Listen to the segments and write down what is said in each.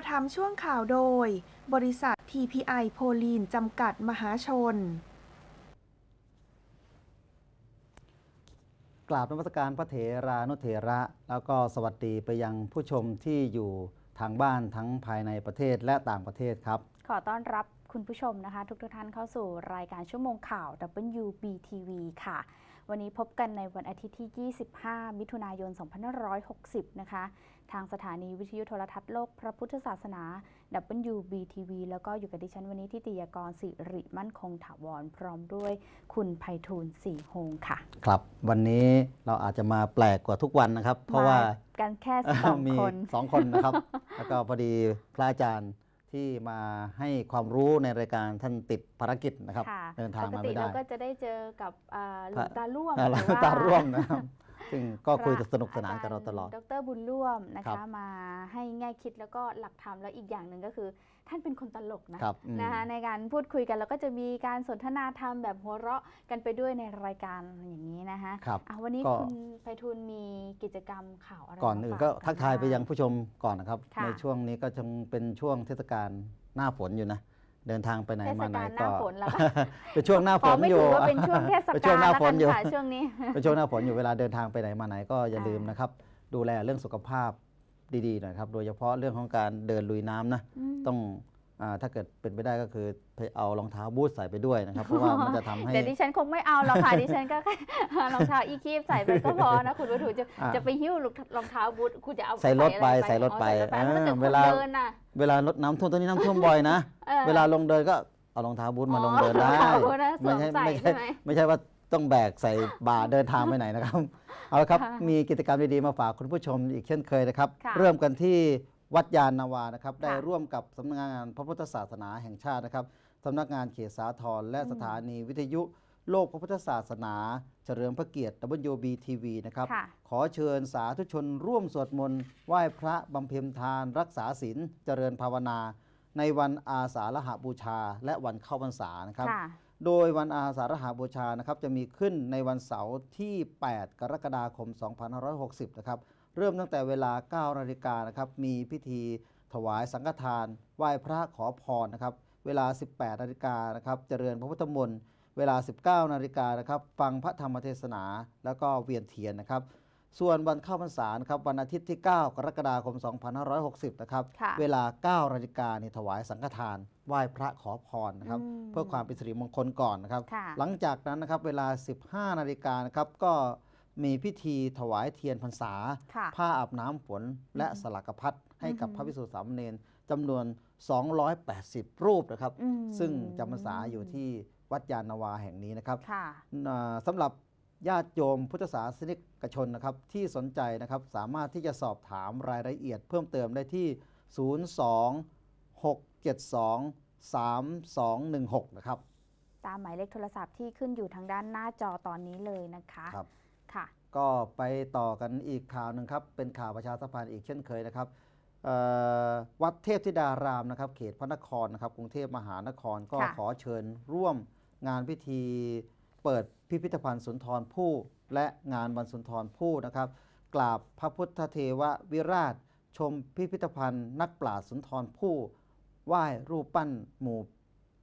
ประทับช่วงข่าวโดยบริษัท TPI โพลีนจำกัดมหาชน กราบนมัสการพระเถรานุเถระ แล้วก็สวัสดีไปยังผู้ชมที่อยู่ทางบ้านทั้งภายในประเทศและต่างประเทศครับ ขอต้อนรับคุณผู้ชมนะคะ ทุกทุกท่านเข้าสู่รายการชั่วโมงข่าว WBTV ค่ะ วันนี้พบกันในวันอาทิตย์ที่ 25 มิถุนายน 2560 นะคะทางสถานีวิทยุโทรทัศน์โลกพระพุทธศาสนา WBTV แล้วก็อยู่กับดิฉันวันนี้ที่ติยากรสิริมั่นคงถาวร พร้อมด้วยคุณไพฑูรย์สีโฮงค่ะ ครับวันนี้เราอาจจะมาแปลกกว่าทุกวันนะครับ เพราะว่ากันแค่สองคนสองคนนะครับ แล้วก็พอดีพระอาจารย์ ที่มาให้ความรู้ในรายการท่านติดภารกิจนะครับ เดินทางมาไม่ได้ปกติเราก็จะได้เจอกับหลวงตาร่วมหลวงตาร่วมนะครับซึ่งก็คุยสนุกสนานกับเราตลอด ดรบุญร่วมนะคคะมาให้แง่คิดแล้วก็หลักธรรมแล้วอีกอย่างหนึ่งก็คือท่านเป็นคนตลกนะนะคะในการพูดคุยกันแล้วก็จะมีการสนทนาธรรมแบบหัวเราะกันไปด้วยในรายการอย่างนี้นะคะครับอวันนี้คุณไพฑูรย์มีกิจกรรมข่าวอะไร ก่อนอื่น ก็ทักทายไปยังผู้ชมก่อนนะครับ ในช่วงนี้ก็จะงเป็นช่วงเทศกาลหน้าฝนอยู่นะเดินทางไปไหนมา ไหนก็ เป็นช่วงหน้าฝนอยู่เป็นช่วงเทศกาลช่วงหน้าฝนอยู่ช่วงนี้เป็นช่วงหน้าฝนอยู่เวลาเดินทางไปไหนมาไหนก็อย่าลืมนะครับดูแลเรื่องสุขภาพดีๆหน่อยครับ โดยเฉพาะเรื่องของการเดินลุยน้ำนะต้องถ้าเกิดเป็นไปได้ก็คือเอารองเท้าบูทใส่ไปด้วยนะครับ เพราะว่ามันจะทำให้แต่ดิฉันคงไม่เอาหรอกค่ะดิฉันก็แค่รองเท้าอีคีฟใส่ไปก็พอนะคุณวัตถุจะจะไปหิ้วรองเท้าบูทคุณจะเอาใส่รถไปใส่รถไปเวลา เวลารถน้ำท่วมตอนนี้น้ำท่วมบ่อยนะ เวลาลงเดินก็เอารองเท้าบูทมาลงเดินได้ไม่ใช่ไม่ใช่ไม่ใช่ว่าต้องแบก ใส่บ่าเดินทางไปไหนนะครับ เอาละครับมีกิจกรรมดีๆมาฝากคุณผู้ชมอีกเช่นเคยนะครับเริ่มกันที่วัดยานนาวานะครับได้ร่วมกับสำนักงานพระพุทธศาสนาแห่งชาตินะครับสำนักงานเขตสาทรและสถานีวิทยุ โลกพระพุทธศาสนาเฉลิมพระเกียรติ WBTV นะครับ ขอเชิญสาธุชนร่วมสวดมนต์ไหว้พระบำเพ็ญทานรักษาศีลเจริญภาวนา ในวันอาสาฬหาบูชาและวันเข้าพรรษานะครับโดยวันอาสาฬหาบูชานะครับจะมีขึ้นในวันเสาร์ที่ 8 กรกฎาคม 2560 นะครับเริ่มตั้งแต่เวลา 9 นาฬิกานะครับ มีพิธีถวายสังฆทาน ไหว้พระขอพรนะครับ เวลา 18 นาฬิกานะครับ เจริญพระพุทธมนต์ เวลา 19 นาฬิกานะครับ ฟังพระธรรมเทศนา แล้วก็เวียนเทียนนะครับ ส่วนวันเข้าพรรษาครับ วันอาทิตย์ที่ 9 กรกฎาคม 2560 นะครับ เวลา 9 นาฬิกาเนี่ยถวายสังฆทาน ไหว้พระขอพรนะครับ เพื่อความเป็นสิริมงคลก่อนนะครับ หลังจากนั้นนะครับ เวลา 15 นาฬิกานะครับ ก็มีพิธีถวายเทียนพรรษา ผ้าอาบน้ำฝนและสลักพัดให้กับพระภิกษุสามเณรจำนวน 280 รูปนะครับ ซึ่งจำพรรษาอยู่ที่วัดยานาวาแห่งนี้นะครับสำหรับญาติโยมพุทธศาสนิกชนนะครับที่สนใจนะครับสามารถที่จะสอบถามรายละเอียดเพิ่มเติมได้ที่026723216 นะครับ ตามหมายเลขโทรศัพท์ที่ขึ้นอยู่ทางด้านหน้าจอตอนนี้เลยนะคะค่ะก็ไปต่อกันอีกข่าวหนึ่งครับ เป็นข่าวประชาสัมพันธ์อีกเช่นเคยนะครับวัดเทพธิดารามนะครับ เขตพระนครนะครับ กรุงเทพมหานครก็ขอเชิญร่วม งานพิธีเปิดพิพิธภัณฑ์สุนทรภู่และงานวันสุนทรภู่นะครับกราบพระพุทธเทววิราชชมพิพิธภัณฑ์นักปราชญ์สุนทรภู่ไหว้รูปปั้นหมู่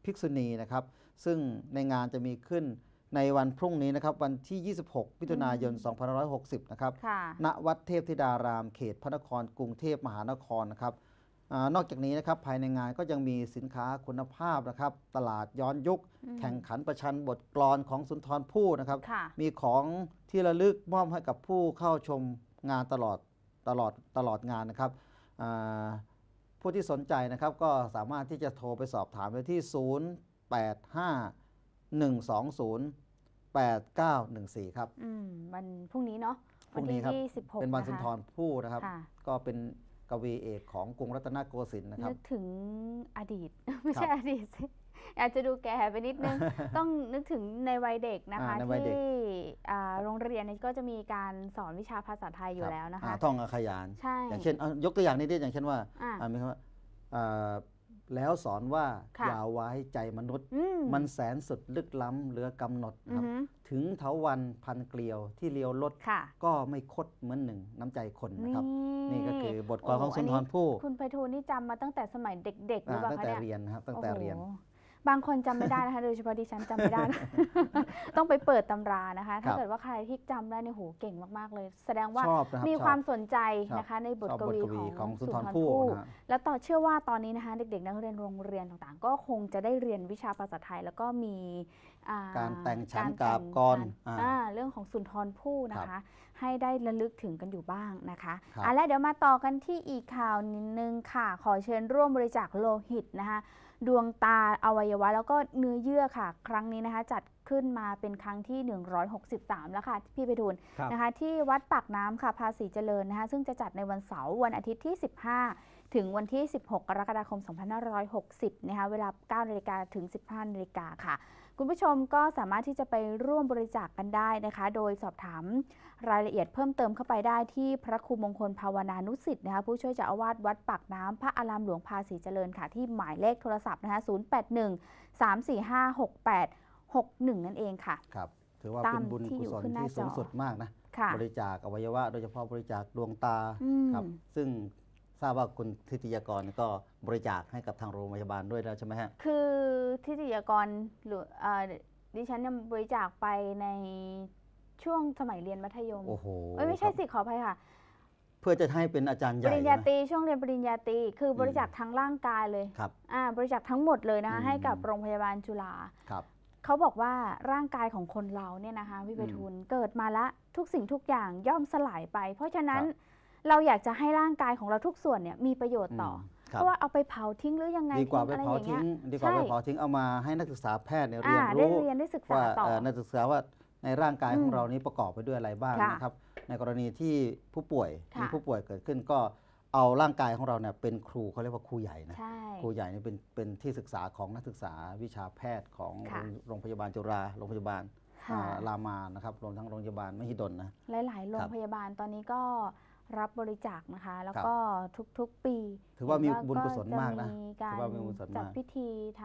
ภิกษุณีนะครับ ซึ่งในงานจะมีขึ้นในวันพรุ่งนี้นะครับวันที่ 26มิถุนายน 2560 นะครับณนะณวัดเทพธิดาราม เขตพระนคร กรุงเทพมหานครนะครับอนอกจากนี้นะครับภายในงานก็ยังมีสินค้าคุณภาพนะครับ ตลาดย้อนยุค แข่งขันประชันบทกลอนของสุนทรภู่นะครับ มีของที่ระลึกมอบให้กับผู้เข้าชมงานตลอดตลอดตลอดงานนะครับ ผู้ที่สนใจนะครับก็สามารถที่จะโทรไปสอบถามได้ที่ 0 8 5 1 2 0 8914 ครับ อืมวัน พรุ่งนี้เนาะพรุ่งนี้ครับเป็นวันสุนทรภู่นะครับ ก็เป็นกวีเอกของกรุงรัตนโกสินทร์นะครับ นึกถึงอดีต ไม่ใช่อดีตสิอาจจะดูแก่ไปนิดนึง ต้องนึกถึงในวัยเด็กนะคะ ที่โรงเรียนก็จะมีการสอนวิชาภาษาไทยอยู่แล้วนะคะท่องอกขยานใช่อย่างเช่นยกตัวอย่างนิดๆอย่างเช่นว่า อ่าอมีคำวบอ่าแล้วสอนว่าอย่าไว้ใจมนุษย์ มันแสนสุดลึกล้ำเหลือกำหนดครับ ถึงเทาวันพันเกลียวที่เลียวลด ก็ไม่คดเหมือนหนึ่งน้ำใจคนนะครับ นี่ก็คือบทความของสุนทรภู่คุณไพฑูรย์นี่จำมาตั้งแต่สมัยเด็กๆหรือล่าเนี่ยตั้งแต่เรียนครับ ตั้งแต่เรียนบางคนจำไม่ได้นะคะโดยเฉพาะดิฉันจำไม่ได้ ต้องไปเปิดตำรานะคะ ถ้าเกิดว่าใครที่จำได้เนี่ยโหเก่งมากๆ เลย แสดงว่ามีความสนใจนะคะ ในบทกวีของสุนทรภู่และต่อเชื่อว่าตอนนี้นะคะเด็กๆ นักเรียนโรงเรียนต่างๆ ก็คงจะได้เรียนวิชาภาษาไทยแล้วก็มีการแต่งชั้นกาบกรเรื่องของสุนทรภู่นะคะ ให้ได้ระลึกถึงกันอยู่บ้างนะคะคอ่ะและเดี๋ยวมาต่อกันที่อีกข่าวนิดนึงค่ะ ขอเชิญ ร่วมบริจาคโลหิตนะคะดวงตาอวัยวะแล้วก็เนื้อเยื่อค่ะ ครั้งนี้นะคะจัดขึ้นมาเป็นครั้งที่ 163 แล้วค่ะ พี่ไปทูลนะคะที่วัดปากน้ำค่ะภาษีเจริญนะคะ ซึ่งจะจัดในวันเสาร์วันอาทิตย์ที่ 15 ถึงวันที่ 16 กรกฎาคม 2560 นะคะเวลา 9นาฬิกาถึง 15นาฬิกาค่ะคุณผู้ชมก็สามารถที่จะไปร่วมบริจาคกกันได้นะคะ โดยสอบถามรายละเอียดเพิ่มเติมเข้าไปได้ที่พระครูมงคลภาวนานุสิทธิ์นะคะผู้ช่วยเจ้าอาวาสวัดปากน้ำพระอารามหลวงภาษีเจริญค่ะ ที่หมายเลขโทรศัพท์นะคะ0 8 1 3 4 5 6 8 6 1 นั่นเองค่ะครับถือว่าเป็นบุญกุศลที่สูงสุดมากนะ บริจาคอวัยวะโดยเฉพาะบริจาคดวงตาครับซึ่งทราบว่าคุณทิติยกรก็บริจาคให้กับทางโรงพยาบาลด้วยแล้วใช่ไหมฮะคือทิติยกรหรือดิฉันนบริจาคไปในช่วงสมัยเรียนมัธยมโอ้โหไม่ใช่สิขออภัยค่ะเพื่อจะให้เป็นอาจารย์ใหญ่ปริญญาตรีช่วงเรียนปริญญาตรีคือบริจาคทั้งร่างกายเลยครับอ่าบริจาคทั้งหมดเลยนะคะให้กับโรงพยาบาลจุฬาครับเขาบอกว่าร่างกายของคนเราเนี่ยนะคะพี่วทุนเกิดมาละทุกสิ่งทุกอย่างย่อมสลายไป เพราะฉะนั้นเราอยากจะให้ร่างกายของเราทุกส่วนเนี่ยมีประโยชน์ต่อเพราะว่าเอาไปเผาทิ้งหรือยังไงดีกว่าไปเผาทิ้งดีกว่าไปเผาทิ้งเอามาให้นักศึกษาแพทย์เนี่ยเรียนรู้ว่า นักศึกษาว่าในร่างกายของเรานี้ประกอบไปด้วยอะไรบ้างนะครับ ในกรณีที่ผู้ป่วยมีผู้ป่วยเกิดขึ้นก็เอาร่างกายของเราเนี่ยเป็นครูเขาเรียกว่าครูใหญ่นะครูใหญ่เนี่ยเป็นเป็นที่ศึกษาของนักศึกษาวิชาแพทย์ของโรงพยาบาลจุฬาโรงพยาบาลรามานะครับ รวมทั้งโรงพยาบาลมหิดลนะหลายๆโรงพยาบาลตอนนี้ก็รับบริจาคนะคะ แล้วก็ทุกๆปี ถือว่ามีบุญกุศลมากนะถือว่ามีบุญกุศลมากจัดพิธีท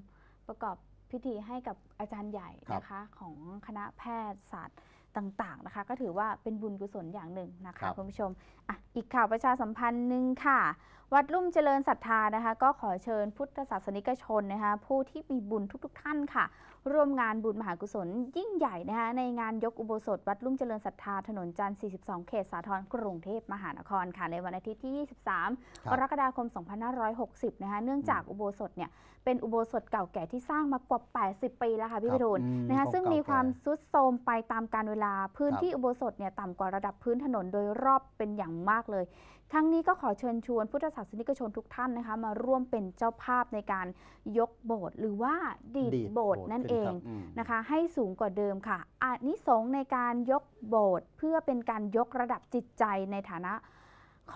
ำประกอบพิธีให้กับอาจารย์ใหญ่นะคะ ของคณะแพทย์ศาสตร์ต่างๆนะคะ ก็ถือว่าเป็นบุญกุศลอย่างหนึ่งนะคะคุณผู้ชมอ่ะอีกข่าวประชาสัมพันธ์หนึ่งค่ะ วัดลุ่มเจริญศรัทธานะคะ ก็ขอเชิญพุทธศาสนิกชนนะคะผู้ที่มีบุญทุกๆ ท่านค่ะร่วมงานบุญมหากุศลยิ่งใหญ่นะคะในงานยกอุโบสถวัดลุ่มเจริญศรัทธาถนนจันทร์42 เขตสาทรกรุงเทพมหานครค่ะในวันอาทิตย์ที่ 23กรกฎาคม 2560นะคะเนื่องจากอุโบสถเนี่ยเป็นอุโบสถเก่าแก่ที่สร้างมากว่า 80 ปีแล้วค่ะพี่พิรูลนะคะซึ่งมีความซุดโทรมไปตามกาลเวลาพื้นที่อุโบสถเนี่ยต่ำกว่าระดับพื้นถนนโดยรอบเป็นอย่างมากเลยทั้งนี้ก็ขอเชิญชวน พุทธศาสนิกชนทุกท่านนะคะมาร่วมเป็นเจ้าภาพในการยกโบสถ์หรือว่าดีดโบสถ์นั่นเองนะคะให้สูงกว่าเดิมค่ะ อานิสงในการยกโบสถ์เพื่อเป็นการยกระดับจิตใจในฐานะ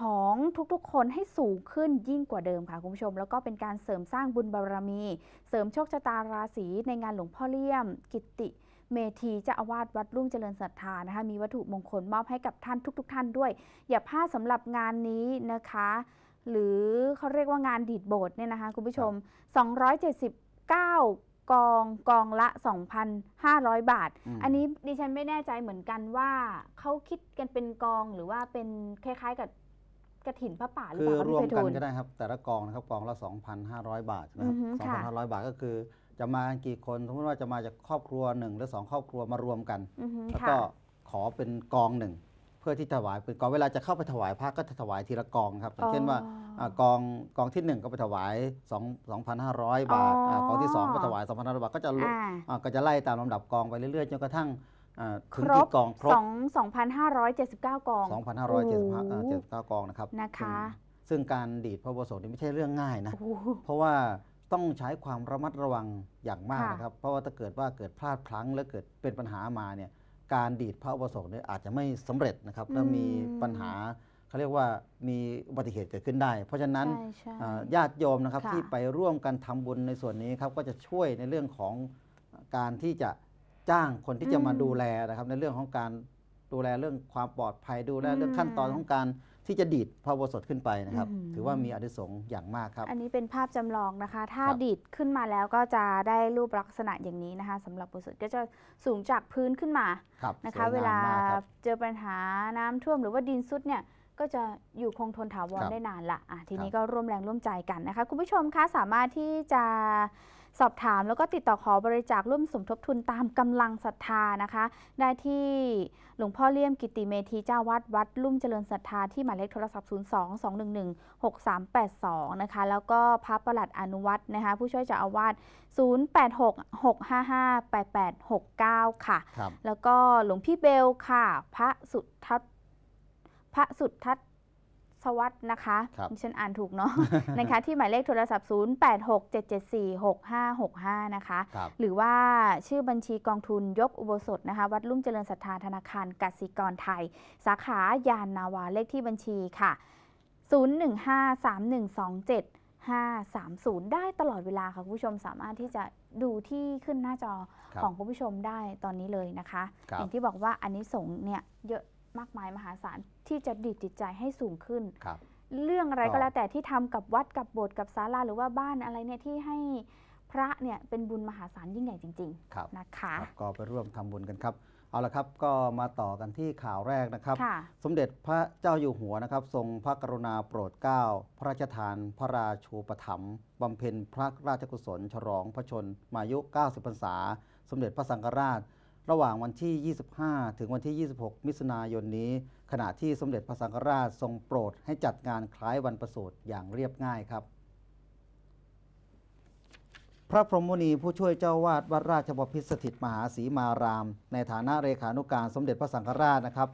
ของทุกๆคนให้สูงขึ้นยิ่งกว่าเดิมค่ะคุณผู้ชมแล้วก็เป็นการเสริมสร้างบุญบารรมี เสริมโชคชะตาราศีในงานหลวงพ่อเลี่ยม กิติเมธีเจ้าอาวาสวัดรุ่งเจริญศรัทธานะคะมีวัตถุมงคลมอบให้กับท่านทุกๆทท่านด้วย อย่าพลาดสำหรับงานนี้นะคะ หรือเขาเรียกว่างานดีดโบสถ์เนี่ยนะคะคุณผู้ชม 279 กองกองละ 2,500 บาทออันนี้ดิฉันไม่แน่ใจเหมือนกันว่าเขาคิดกันเป็นกองหรือว่าเป็นคล้ายๆกับกระถินพระป่าหรือคืเปอล่ารวมกันก็ได้ครับแต่ละกองนะครับกองละ 2,500 บาทนะครัอบ2,500 บาทก็คือจะมากี่คนสมมติว่าจะมาจากครอบครัวหนึ่งหรือสองครอบครัวมารวมกันแล้วก็ขอเป็นกองหนึ่งเพื่อที่ถวายเป็นกอง เวลาจะเข้าไปถวายพระก็ถวายทีละกองครับอย่างเช่นว่ากองกองที่หนึ่งก็ไปถวาย2 2,500บาทอากองที่สองก็ถวาย 2,500 บาทก็จะลุอก็จะไล่ตามลำดับกองไปเรื่อยๆจนกระทั่งถึงกี่กองครบ2,579กอง 2,579กองนะครับ นะคะ ซึ่งการดีดพระโมสถนี่ไม่ใช่เรื่องง่ายนะ เพราะว่าต้องใช้ความระมัดระวังอย่างมากนะครับ เพราะว่าถ้าเกิดว่าเกิดพลาดพลั้งแล้วเกิดเป็นปัญหามาเนี่ย การดีดพระบรมสพนี่อาจจะไม่สำเร็จนะครับถ้ามีปัญหาเขาเรียกว่ามีอุบัติเหตุเกิดขึ้นได้ เพราะฉะนั้นญาติโยมนะครับที่ไปร่วมกันทำบุญในส่วนนี้ครับก็จะช่วยในเรื่องของการที่จะจ้างคนที่จะมาดูแลนะครับในเรื่องของการดูแลเรื่องความปลอดภัยดูแลเรื่องขั้นตอนของการที่จะดีดพระโบสถขึ้นไปนะครับ ถือว่ามีอนิสงส์อย่างมากครับ อันนี้เป็นภาพจำลองนะคะ ถ้าดีดขึ้นมาแล้วก็จะได้รูปลักษณะอย่างนี้นะคะ สำหรับโบสถก็จะสูงจากพื้นขึ้นมานะคะเวลาเจอปัญหาน้ำท่วม หรือว่าดินซุดเนี่ยก็จะอยู่คงทนถาวรได้นานละอ่ะทีนี้ก็ร่วมแรงร่วมใจกันนะคะคุณผู้ชมคะสามารถที่จะสอบถามแล้วก็ติดต่อขอบริจาคร่วมสมทบทุนตามกำลังศรัทธานะคะ ได้ที่หลวงพ่อเลี่ยมกิติเมธีเจ้าวัดวัดลุ่มเจริญศรัทธาที่หมายเลขโทรศัพท์ 0 2 2 1 1 6 3 8 2นะคะแล้วก็พระประหลัดอนุวัฒน์นะคะ ผู้ช่วยเจ้าอาวาส0866558869 ค่ะ แล้วก็หลวงพี่เบลค่ะพระสุทัศพระสุทัศศวรรษนะคะดิฉันอ่านถูกเนาะนะคะที่หมายเลขโทรศัพท์ 0867746565 นะคะ หรือว่าชื่อบัญชีกองทุนยกอุโบสถนะคะ วัดลุ่มเจริญศรัทธาธนาคารกสิกรไทย สาขายานนาวา เลขที่บัญชีค่ะ 0153127 530 ได้ตลอดเวลาค่ะคุณผู้ชมสามารถที่จะดูที่ขึ้นหน้าจอของคุณผู้ชมได้ตอนนี้เลยนะคะ อย่างที่บอกว่าอันนี้สงเนี่ยเยอะมากมายมหาศาลที่จะดีดจิตใจให้สูงขึ้นครับ เรื่องอะไรก็แล้วแต่ที่ทำกับวัดกับโบสถ์กับศาลาหรือว่าบ้านอะไรเนี่ยที่ให้พระเนี่ยเป็นบุญมหาศาลยิ่งใหญ่จริงๆ นะคะก็ไปร่วมทำบุญกันครับ เอาละครับก็มาต่อกันที่ข่าวแรกนะครับ สมเด็จพระเจ้าอยู่หัวนะครับ ทรงพระกรุณาโปรดเกล้าพระราชทานพระราชูปถัมภ์บำเพ็ญพระราชกุศลฉลองพระชน มายุ 90 พรรษา สมเด็จพระสังฆราชระหว่างวันที่ 25 ถึงวันที่ 26 มิถุนายนนี้ ขณะที่สมเด็จพระสังฆราชทรงโปรดให้จัดงานคล้ายวันประสูติอย่างเรียบง่ายครับ พระพรหมุนีผู้ช่วยเจ้าวาดวัดราชบพิษสถิตมหาศีมาราม ในฐานะเลขานุการสมเด็จพระสังฆราชนะครับ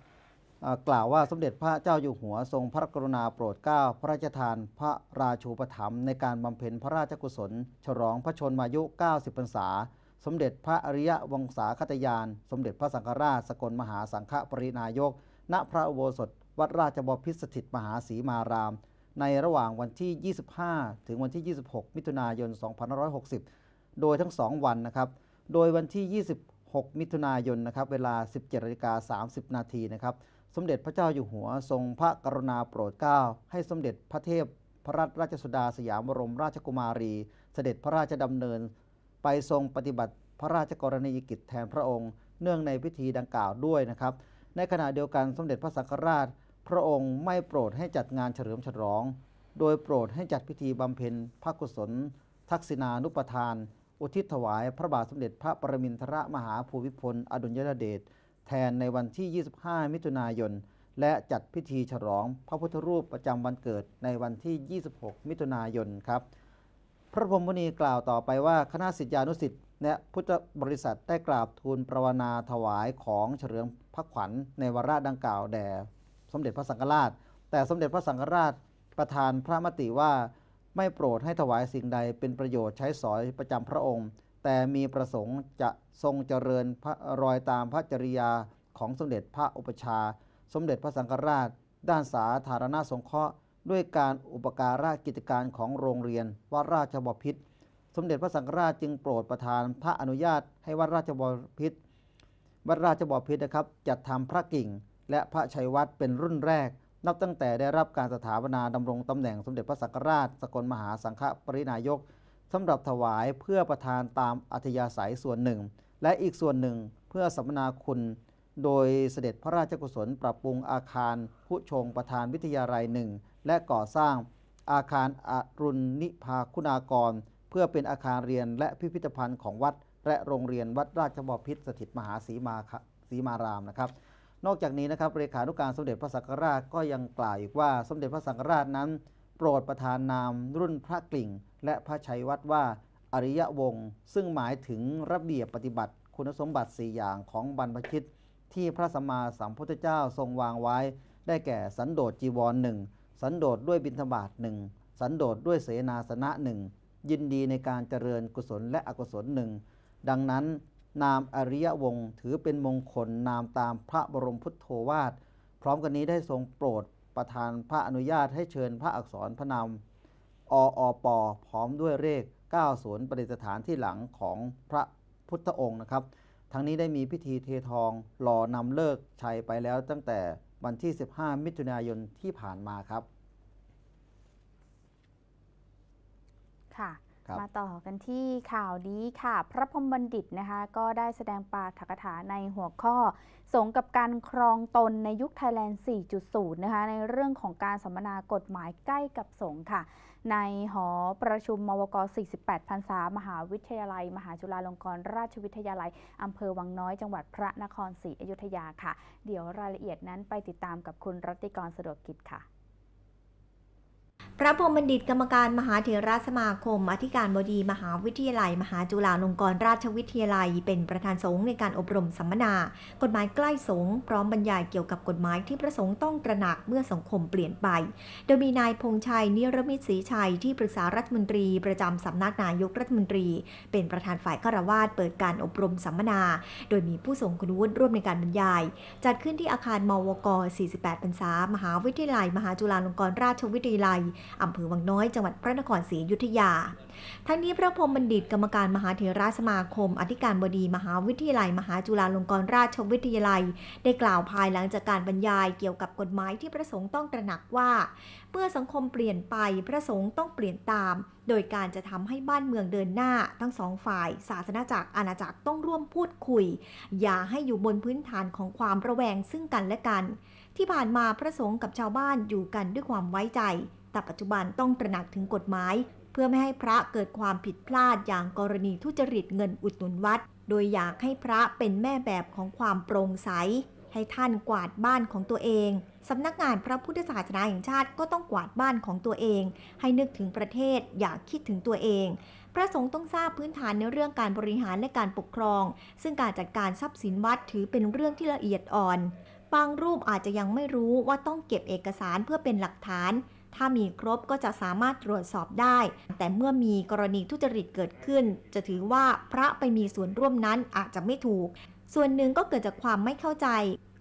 กล่าวว่าสมเด็จพระเจ้าอยู่หัวทรงพระกรุณาโปรดเกล้าพระราชทานพระราชูปถัมภ์ในการบำเพ็ญพระราชกุศลฉลองพระชนมายุ 90 พรรษาสมเด็จพระอริย วงศาคตยาน สมเด็จพระสังฆราชสกลมหาสังฆปรินายก ณ พระอุโบสถวัดราชบพิสถิตมหาศีมาราม ในระหว่างวันที่ 25 ถึงวันที่ 26 มิถุนายน 2560 โดยทั้ง 2 วันนะครับ โดยวันที่ 26 มิถุนายนนะครับ เวลา 17นาิกา30นาทีนะครับ สมเด็จพระเจ้าอยู่หัว ทรงพระกรุณาโปรดเกล้า ให้สมเด็จพระเทพพระรราชสุดาสยามบรมราชกุมารี เสด็จพระราชดำเนินไปทรงปฏิบัติพระราชกรณียกิจแทนพระองค์ เนื่องในพิธีดังกล่าวด้วยนะครับ ในขณะเดียวกันสมเด็จพระสังฆราช พระองค์ไม่โปรดให้จัดงานเฉลิมฉลอง โดยโปรดให้จัดพิธีบำเพ็ญพระกุศล ทักษิณานุปทาน อุทิศถวาย พระบาทสมเด็จพระประมินทรมหาภูมิพล อดุลยเดชแทนในวันที่ 25 มิถุนายน และจัดพิธีฉลอง พระพุทธรูปประจำวันเกิดในวันที่ 26 มิถุนายนครับพระพรหมมุนีกล่าวต่อไปว่าคณะสิทธิานุสิทธิ์และพุทธบริษัทได้กราบทูลประวนาถวายของเฉลิมพระขวัญในวาระดังกล่าวแด่สมเด็จพระสังฆราช แต่สมเด็จพระสังฆราชประธานพระมติว่า ไม่โปรดให้ถวายสิ่งใดเป็นประโยชน์ใช้สอยประจำพระองค์ แต่มีประสงค์จะทรงเจริญพระรอยตามพระจริยาของสมเด็จพระอุปชาสมเด็จพระสังฆราช ด้านสาธารณสงเคราะห์ด้วยการอุปการะกิจการของโรงเรียนวัดราชบพิตรสมเด็จพระสังฆราชจึงโปรดประทานพระอนุญาตให้วัดราชบพิตรวัดราชบพิตรนะครับ จัดทำพระกิ่งและพระชัยวัดเป็นรุ่นแรก นับตั้งแต่ได้รับการสถาปนาดำรงตำแหน่งสมเด็จพระสังฆราชสกลมหาสังฆปรินายก สำหรับถวายเพื่อประทานตามอัธยาศัยส่วนหนึ่งและอีกส่วนหนึ่งเพื่อสัมมนาคุณ โดยเสด็จพระราชกุศลปรับปรุงอาคารผู้ชงประธานวิทยาลัยหนึ่งและก่อสร้างอาคารอรุณนิพาคุณากร เพื่อเป็นอาคารเรียนและพิพิธภัณฑ์ของวัด และโรงเรียนวัดราชบพิตรสถิตมหาศีมาศีมารามนะครับ นอกจากนี้นะครับเลขานุการสมเด็จพระสังฆราชก็ยังกล่าวอีกว่าสมเด็จพระสังฆราชนั้น โปรดประทานนามรุ่นพระกลิ่ง และพระชัยวัดว่าอริยวงศ์ซึ่งหมายถึงระเบียบปฏิบัติคุณสมบัติ 4 อย่างของบรรพชิตที่พระสัมมาสัมพุทธเจ้าทรงวางไว้ ได้แก่สันโดษจีวรหนึ่งสันโดษด้วยบิณฑบาตหนึ่ง สันโดษด้วยเสนาสนะหนึ่ง ยินดีในการเจริญกุศลและอกุศลหนึ่ง ดังนั้น นามอริยวงศ์ถือเป็นมงคลนามตามพระบรมพุทโธวาทพร้อมกันนี้ได้ทรงโปรดประธานพระอนุญาตให้เชิญพระอักษรพระนามออปอพร้อมด้วยเลข9์ประดิษฐานที่หลังของพระพุทธองค์นะครับ ทั้งนี้ได้มีพิธีเททองหล่อนำเลิกชัยไปแล้วตั้งแต่วันที่ 15 มิถุนายนที่ผ่านมาครับ ค่ะ มาต่อกันที่ข่าวนี้ค่ะ พระพรหมบัณฑิตนะคะ ก็ได้แสดงปาฐกถาในหัวข้อ สงกับการครองตนในยุคไทยแลนด์ 4.0 นะคะ ในเรื่องของการสัมมนากฎหมายใกล้กับสงค่ะในหอประชุมมวก48พรรษามหาวิทยาลัย มหาจุฬาลงกรณราชวิทยาลัย อำเภอวังน้อยจังหวัดพระนครศรีอยุธยาค่ะ เดี๋ยวรายละเอียดนั้นไปติดตามกับคุณรัติกรสะดวกกิจค่ะพระพรมบัณฑิตกรรมการมหาเถรสมาคม อธิการบดี มหาวิทยาลัย มหาจุฬาลงกรณราชวิทยาลัย เป็นประธานสงฆ์ในการอบรมสัมมนา กฎหมายใกล้สงฆ์พร้อมบรรยายเกี่ยวกับกฎหมายที่ประสงค์ต้องตระหนักเมื่อสังคมเปลี่ยนไป โดยมีนายพงชัยนิรมิตศรีชัยที่ปรึกษารัฐมนตรี ประจำสำนักนายกรัฐมนตรี เป็นประธานฝ่ายฆราวาสเปิดการอบรมสัมมนา โดยมีผู้ทรงคุณวุฒิร่วมในการบรรยายจัดขึ้นที่อาคารมวก48พรรษามหาวิทยาลัย มหาจุฬาลงกรณราชวิทยาลัยอำเภอวังน้อยจังหวัดพระนครศรีอยุธยา ทั้งนี้พระพรมบัณฑิตกรรมการมหาเถรสมาคมอธิการบดีมหาวิทยาลัย มหาจุฬาลงกรณราชวิทยาลัย ได้กล่าวภายหลังจากการบรรยายเกี่ยวกับกฎหมายที่พระสงฆ์ต้องตระหนักว่าเมื่อสังคมเปลี่ยนไปพระสงฆ์ต้องเปลี่ยนตาม โดยการจะทำให้บ้านเมืองเดินหน้าทั้งสองฝ่าย ศาสนาจักรอาณาจักรต้องร่วมพูดคุย อย่าให้อยู่บนพื้นฐานของความระแวงซึ่งกันและกัน ที่ผ่านมาพระสงฆ์กับชาวบ้านอยู่กันด้วยความไว้ใจแต่ปัจจุบันต้องตระหนักถึงกฎหมาย เพื่อไม่ให้พระเกิดความผิดพลาดอย่างกรณีทุจริตเงินอุดหนุนวัด โดยอยากให้พระเป็นแม่แบบของความโปร่งใส ให้ท่านกวาดบ้านของตัวเองสำนักงานพระพุทธศาสนาแห่งชาติก็ต้องกวาดบ้านของตัวเอง ให้นึกถึงประเทศอย่าคิดถึงตัวเอง พระสงฆ์ต้องทราบพื้นฐานในเรื่องการบริหารและการปกครอง ซึ่งการจัดการทรัพย์สินวัดถือเป็นเรื่องที่ละเอียดอ่อน บางรูปอาจจะยังไม่รู้ว่าต้องเก็บเอกสารเพื่อเป็นหลักฐานถ้ามีครบก็จะสามารถตรวจสอบได้ แต่เมื่อมีกรณีทุจริตเกิดขึ้น จะถือว่าพระไปมีส่วนร่วมนั้นอาจจะไม่ถูก ส่วนหนึ่งก็เกิดจากความไม่เข้าใจ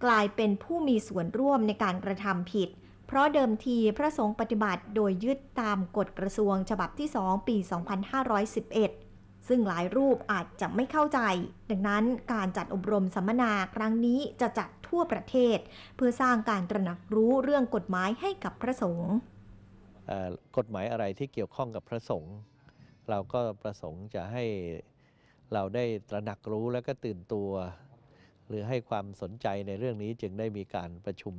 กลายเป็นผู้มีส่วนร่วมในการกระทำผิด เพราะเดิมทีพระสงฆ์ปฏิบัติ โดยยึดตามกฎกระทรวง ฉบับที่ 2 ปี 2511 ซึ่งหลายรูปอาจจะไม่เข้าใจ ดังนั้นการจัดอบรมสัมมนาครั้งนี้จะจัดทั่วประเทศ เพื่อสร้างการตระหนักรู้เรื่องกฎหมายให้กับพระสงฆ์กฎหมายอะไรที่เกี่ยวข้องกับพระสงฆ์ เราก็ประสงค์จะให้เราได้ตระหนักรู้และก็ตื่นตัว หรือให้ความสนใจในเรื่องนี้จึงได้มีการประชุม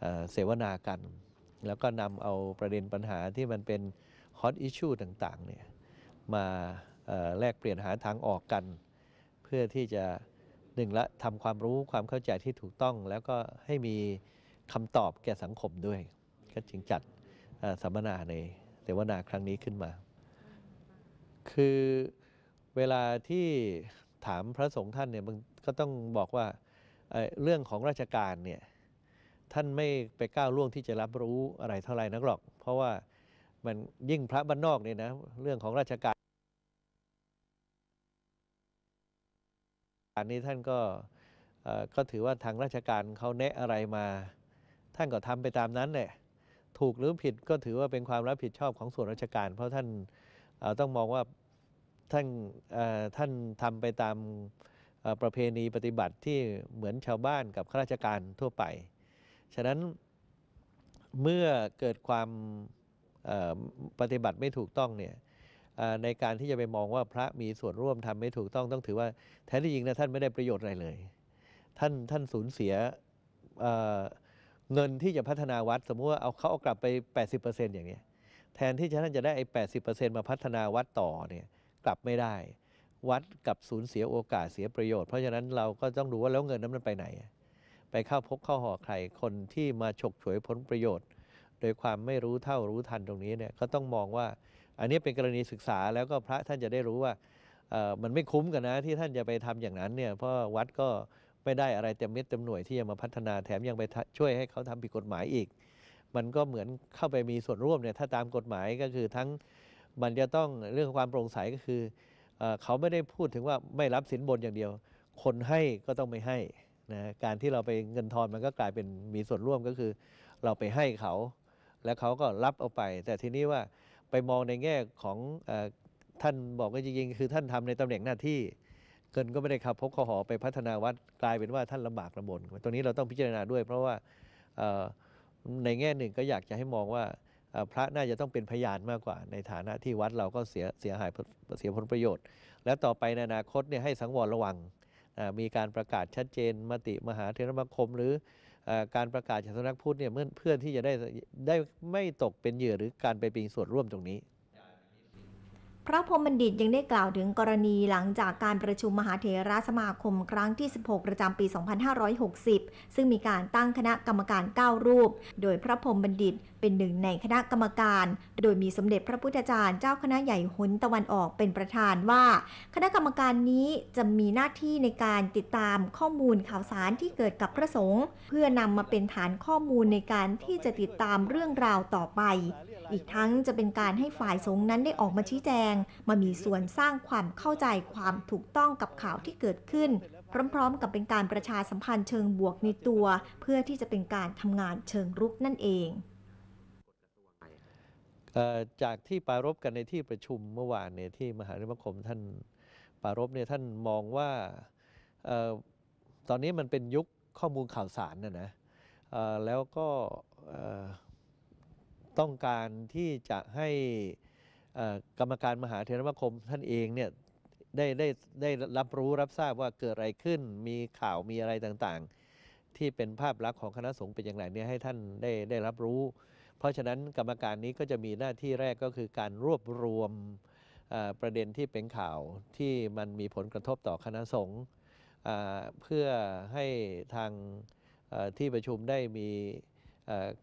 เสวนากัน แล้วก็นำเอาประเด็นปัญหาที่มันเป็นฮอตอิชชูต่างๆเนี่ยมาแลกเปลี่ยนหาทางออกกัน เพื่อที่จะหนึ่งละทำความรู้ความเข้าใจที่ถูกต้อง แล้วก็ให้มีคำตอบแก่สังคมด้วยก็จึงจัดสัมมนาในเสวนาครั้งนี้ขึ้นมา คือเวลาที่ถามพระสงฆ์ท่านเนี่ยมันก็ต้องบอกว่าเรื่องของราชการเนี่ย ท่านไม่ไปก้าวล่วงที่จะรับรู้อะไรเท่าไหร่นักหรอก เพราะว่ามันยิ่งพระบ้านนอกเนี่ยนะเรื่องของราชการ อันนี้ท่านก็ก็ถือว่าทางราชการเขาแนะอะไรมา ท่านก็ทำไปตามนั้นแหละถูกหรือผิดก็ถือว่าเป็นความรับผิดชอบของส่วนราชการ เพราะท่านต้องมองว่าท่านท่านทำไปตามประเพณีปฏิบัติที่เหมือนชาวบ้านกับข้าราชการทั่วไป ฉะนั้นเมื่อเกิดความปฏิบัติไม่ถูกต้องเนี่ยในการที่จะไปมองว่าพระมีส่วนร่วมทำไม่ถูกต้องต้องถือว่าแท้ที่จริงนะท่านไม่ได้ประโยชน์อะไรเลยท่านท่านสูญเสียเงินที่จะพัฒนาวัดสมมุติว่าเอาเขาเอากลับไป 80%อย่างเนี้ยแทนที่ท่านจะได้ไอ้แปมาพัฒนาวัดต่อเนี่ยกลับไม่ได้ วัดกับสูญเสียโอกาสเสียประโยชน์ เพราะฉะนั้นเราก็ต้องดูว่าแล้วเงินนั้นมันไปไหน ไปเข้าพกเข้าห่อใครคนที่มาฉกฉวยผลประโยชน์ โดยความไม่รู้เท่ารู้ทันตรงนี้เนี่ยก็ต้องมองว่าอันนี้เป็นกรณีศึกษาแล้วก็พระท่านจะได้รู้ว่ามันไม่คุ้มกันนะที่ท่านจะไปทำอย่างนั้นเนี่ยเพราะวัดก็ไม่ได้อะไรเต็มเม็ดเต็มหน่วยที่จะมาพัฒนาแถมยังไปช่วยให้เขาทำผิดกฎหมายอีก มันก็เหมือนเข้าไปมีส่วนร่วมเนี่ยถ้าตามกฎหมายก็คือทั้งมันจะต้องเรื่องความโปร่งใสก็คือเขาไม่ได้พูดถึงว่าไม่รับสินบนอย่างเดียว คนให้ก็ต้องไม่ให้นะการที่เราไปเงินทอนมันก็กลายเป็นมีส่วนร่วมก็คือเราไปให้เขาแล้วเขาก็รับเอาไป แต่ทีนี้ว่าไปมองในแง่ของท่านบอกก็จริงๆ คือท่านทำในตำแหน่งหน้าที่เงินก็ไม่ได้ขับพกขอหอไปพัฒนาวัดกลายเป็นว่าท่านลำบากลำบน ตรงนี้เราต้องพิจารณาด้วยเพราะว่าในแง่หนึ่งก็อยากจะให้มองว่าพระน่าจะต้องเป็นพยานมากกว่า ในฐานะที่วัดเราก็เสียเสียหายเสียผลประโยชน์ และต่อไปในอนาคตเนี่ยให้สังวรระวังมีการประกาศชัดเจนมติมหาเทรมาคม หรือการประกาศจากสำนักพูดเนี่ยเพื่อนที่จะได้ได้ไม่ตกเป็นเหยื่อหรือการไปเป็นส่วนร่วมตรงนี้พระพรหมบัณฑิตยังได้กล่าวถึงกรณีหลังจากการประชุมมหาเถรสมาคมครั้งที่ 16 ประจำปี 2560 ซึ่งมีการตั้งคณะกรรมการ 9 รูป โดยพระพรหมบัณฑิตเป็นหนึ่งในคณะกรรมการ โดยมีสมเด็จพระพุทธจารย์เจ้าคณะใหญ่หนตะวันออกเป็นประธานว่า คณะกรรมการนี้จะมีหน้าที่ในการติดตามข้อมูลข่าวสารที่เกิดกับพระสงฆ์เพื่อนำมาเป็นฐานข้อมูลในการที่จะติดตามเรื่องราวต่อไป อีกทั้งจะเป็นการให้ฝ่ายสงฆ์นั้นได้ออกมาชี้แจง มามีส่วนสร้างความเข้าใจความถูกต้องกับข่าวที่เกิดขึ้น พร้อมๆ กับเป็นการประชาสัมพันธ์เชิงบวกในตัว เพื่อที่จะเป็นการทำงานเชิงรุกนั่นเองจากที่ปารบกันในที่ประชุมเมื่อวานเนี่ยที่มหาวิทยาคมท่านปารบเนี่ยท่านมองว่าตอนนี้มันเป็นยุคข้อมูลข่าวสารนะนะแล้วก็ต้องการที่จะให้กรรมการมหาเทรมคมท่านเองเนี่ยได้ได้ได้รับรู้รับทราบว่าเกิดอะไรขึ้น มีข่าวมีอะไรต่างๆ ที่เป็นภาพลักษณ์ของคณะสงฆ์เป็นอย่างไรเนี่ยให้ท่านได้ได้รับรู้เพราะฉะนั้นกรรมการนี้ก็จะมีหน้าที่แรกก็คือการรวบรวมประเด็นที่เป็นข่าวที่มันมีผลกระทบต่อคณะสงฆ์เพื่อให้ทางที่ประชุมได้มี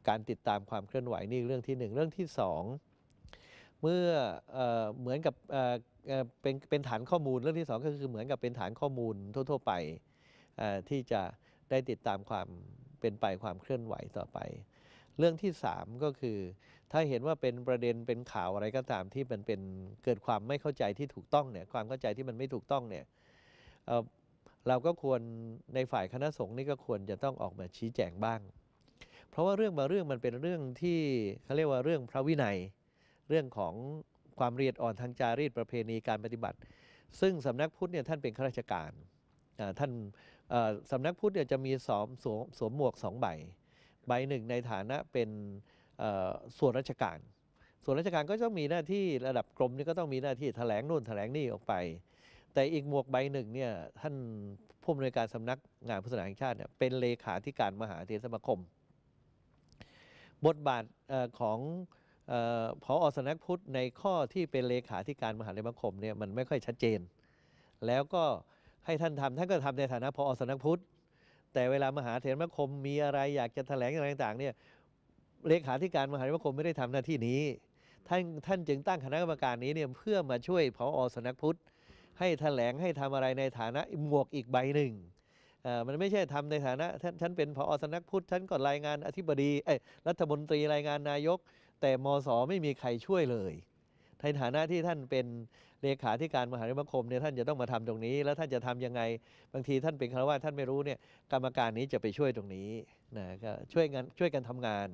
การติดตามความเคลื่อนไหวนี่เรื่องที่หนึ่งเรื่องที่สองเมื่อเหมือนกับเป็นเป็นฐานข้อมูลเรื่องที่สองก็คือเหมือนกับเป็นฐานข้อมูลทั่วๆไปที่จะได้ติดตามความเป็นไปความเคลื่อนไหวต่อไปเรื่องที่ 3 ก็คือถ้าเห็นว่าเป็นประเด็นเป็นข่าวอะไรก็ตาม ที่มันเป็นเกิดความไม่เข้าใจที่ถูกต้องเนี่ย ความเข้าใจที่มันไม่ถูกต้องเนี่ยเเราก็ควรในฝ่ายคณะสงฆ์นี่ก็ควรจะต้องออกมาชี้แจงบ้าง เพราะว่าเรื่องบางเรื่องมันเป็นเรื่องที่เขาเรียกว่าเรื่องพระวินัย เรื่องของความเรียดอ่อนทางจารีตประเพณีการปฏิบัติ ซึ่งสำนักพุทธเนี่ยท่านเป็นข้าราชการท่านสำนักพุทธเนี่ยจะมีสวมสวมหมวกสองใบใบหนึ่งในฐานะเป็นส่วนราชการ ส่วนราชการก็ต้องมีหน้าที่ระดับกรมนี่ก็ต้องมีหน้าที่แถลงนู่นแถลงนี่ออกไป แต่อีกหมวกใบหนึ่งเนี่ยท่านผู้อำนวยการสำนักงานพุทธศาสนาชาติเนี่ยเป็นเลขาธิการมหาเทรสมาคม บทบาทของพออสนักพุทธในข้อที่เป็นเลขาธิการมหาเทรสมาคมเนี่ยมันไม่ค่อยชัดเจน แล้วก็ให้ท่านทำท่านก็ทำในฐานะ พออสนักพุทธแต่เวลามหาเถรมคมมีอะไรอยากจะแถลงอะไรต่างๆเนี่ยเลขาธิการมหาเถรมคมไม่ได้ทำหน้าที่นี้ ท่านท่านจึงตั้งคณะกรรมการนี้เนี่ยเพื่อมาช่วยผอสนักพุทธ ให้แถลงให้ทำอะไรในฐานะหมวกอีกใบหนึ่งมันไม่ใช่ทำในฐานะฉันเป็นผอสนักพุทธฉันก็รายงานอธิบดีรัฐมนตรีรายงานนายก แต่มสไม่มีใครช่วยเลยในฐานะที่ท่านเป็นเลขาธิการมหาวิทยาคมเนี่ยท่านจะต้องมาทำตรงนี้ แล้วท่านจะทํำยังไงบางทีท่านเป็นคารวะท่านไม่รู้เนี่ยกรรมการนี้จะไปช่วยตรงนี้นะก็ช่วยกันช่วยกันทำงาน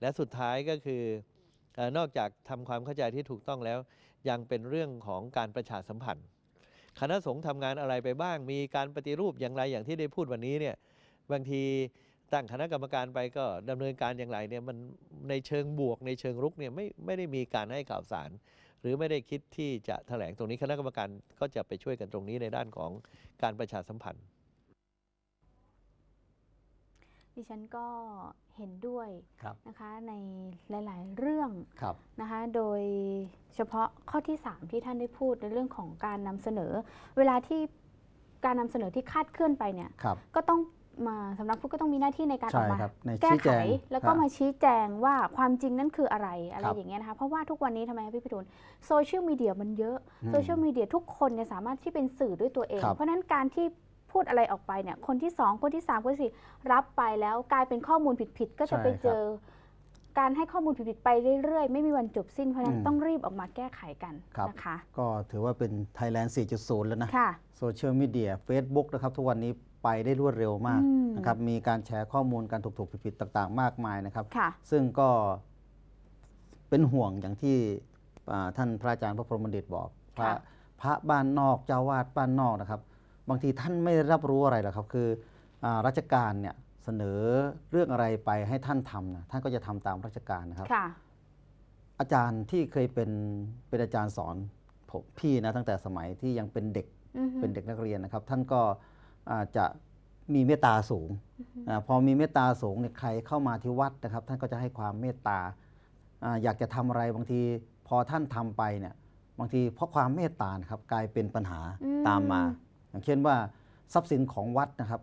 และสุดท้ายก็คือนอกจากทำความเข้าใจที่ถูกต้องแล้วยังเป็นเรื่องของการประชาสัมพันธ์ คณะสงฆ์ทำงานอะไรไปบ้าง มีการปฏิรูปอย่างไรอย่างที่ได้พูดวันนี้เนี่ยบางทีตั้งคณะกรรมการไปก็ดำเนินการอย่างไรเนี่ยมันในเชิงบวกในเชิงรุกเนี่ยไม่ไม่ได้มีการให้ข่าวสารหรือไม่ได้คิดที่จะแถลงตรงนี้คณะกรรมการก็จะไปช่วยกันตรงนี้ในด้านของการประชาสัมพันธ์ ดิฉันก็เห็นด้วยนะคะในหลายๆเรื่องนะคะ โดยเฉพาะข้อที่ 3 ที่ท่านได้พูดในเรื่องของการนำเสนอเวลาที่การนำเสนอที่คาดเคลื่อนไปเนี่ย ก็ต้องมาสำนักพุทธก็ต้องมีหน้าที่ในการออกมาแก้ไขแล้วก็มาชี้แจงว่าความจริงนั้นคืออะไรอะไรอย่างเงี้ยนะคะเพราะว่าทุกวันนี้ทำไมพี่พิทูลโซเชียลมีเดียมันเยอะโซเชียลมีเดียทุกคนเนี่ยสามารถที่เป็นสื่อด้วยตัวเอง เพราะนั้นการที่พูดอะไรออกไปเนี่ยคนที่ 2 คนที่3คนที่4รับไปแล้ว กลายเป็นข้อมูลผิดๆก็จะไปเจอการให้ข้อมูลผิดๆไปเรื่อยๆ ไม่มีวันจบสิ้นเพราะนั้นต้องรีบออกมาแก้ไขกันนะคะก็ถือว่าเป็น Thailand 4.0 แล้วนะโซเชียลมีเดีย Facebook นะครับทุกวันนี้ไปได้รวดเร็วมากนะครับ มีการแชร์ข้อมูลการถูกกผิดๆต่างๆ มากมายนะครับ ซึ่งก็เป็นห่วงอย่างที่ท่านพระอาจารย์ พระพรหมเดชบอก พระพระบ้านนอกเจ้าวาดบ้านนอกนะครับ บางทีท่านไม่รับรู้อะไรหรอกครับ คือราชการเนี่ยเสนอเรื่องอะไรไปให้ท่านทำนะ ท่านก็จะทำตามราชการนะครับ อาจารย์ที่เคยเป็น เป็นอาจารย์สอนผมพี่นะ ตั้งแต่สมัยที่ยังเป็นเด็ก เป็นเด็กนักเรียนนะครับ ท่านก็จะมีเมตตาสูงอพอมีเมตตาสูงเนี่ยใครเข้ามาที่วัดนะครับท่านก็จะให้ความเมตตาออยากจะทำอะไรบางทีพอท่านทำไปเนี่ยบางทีเพราะความเมตตาครับกลายเป็นปัญหาตามมา อย่างเช่นว่าทรัพย์สินของวัดนะครับ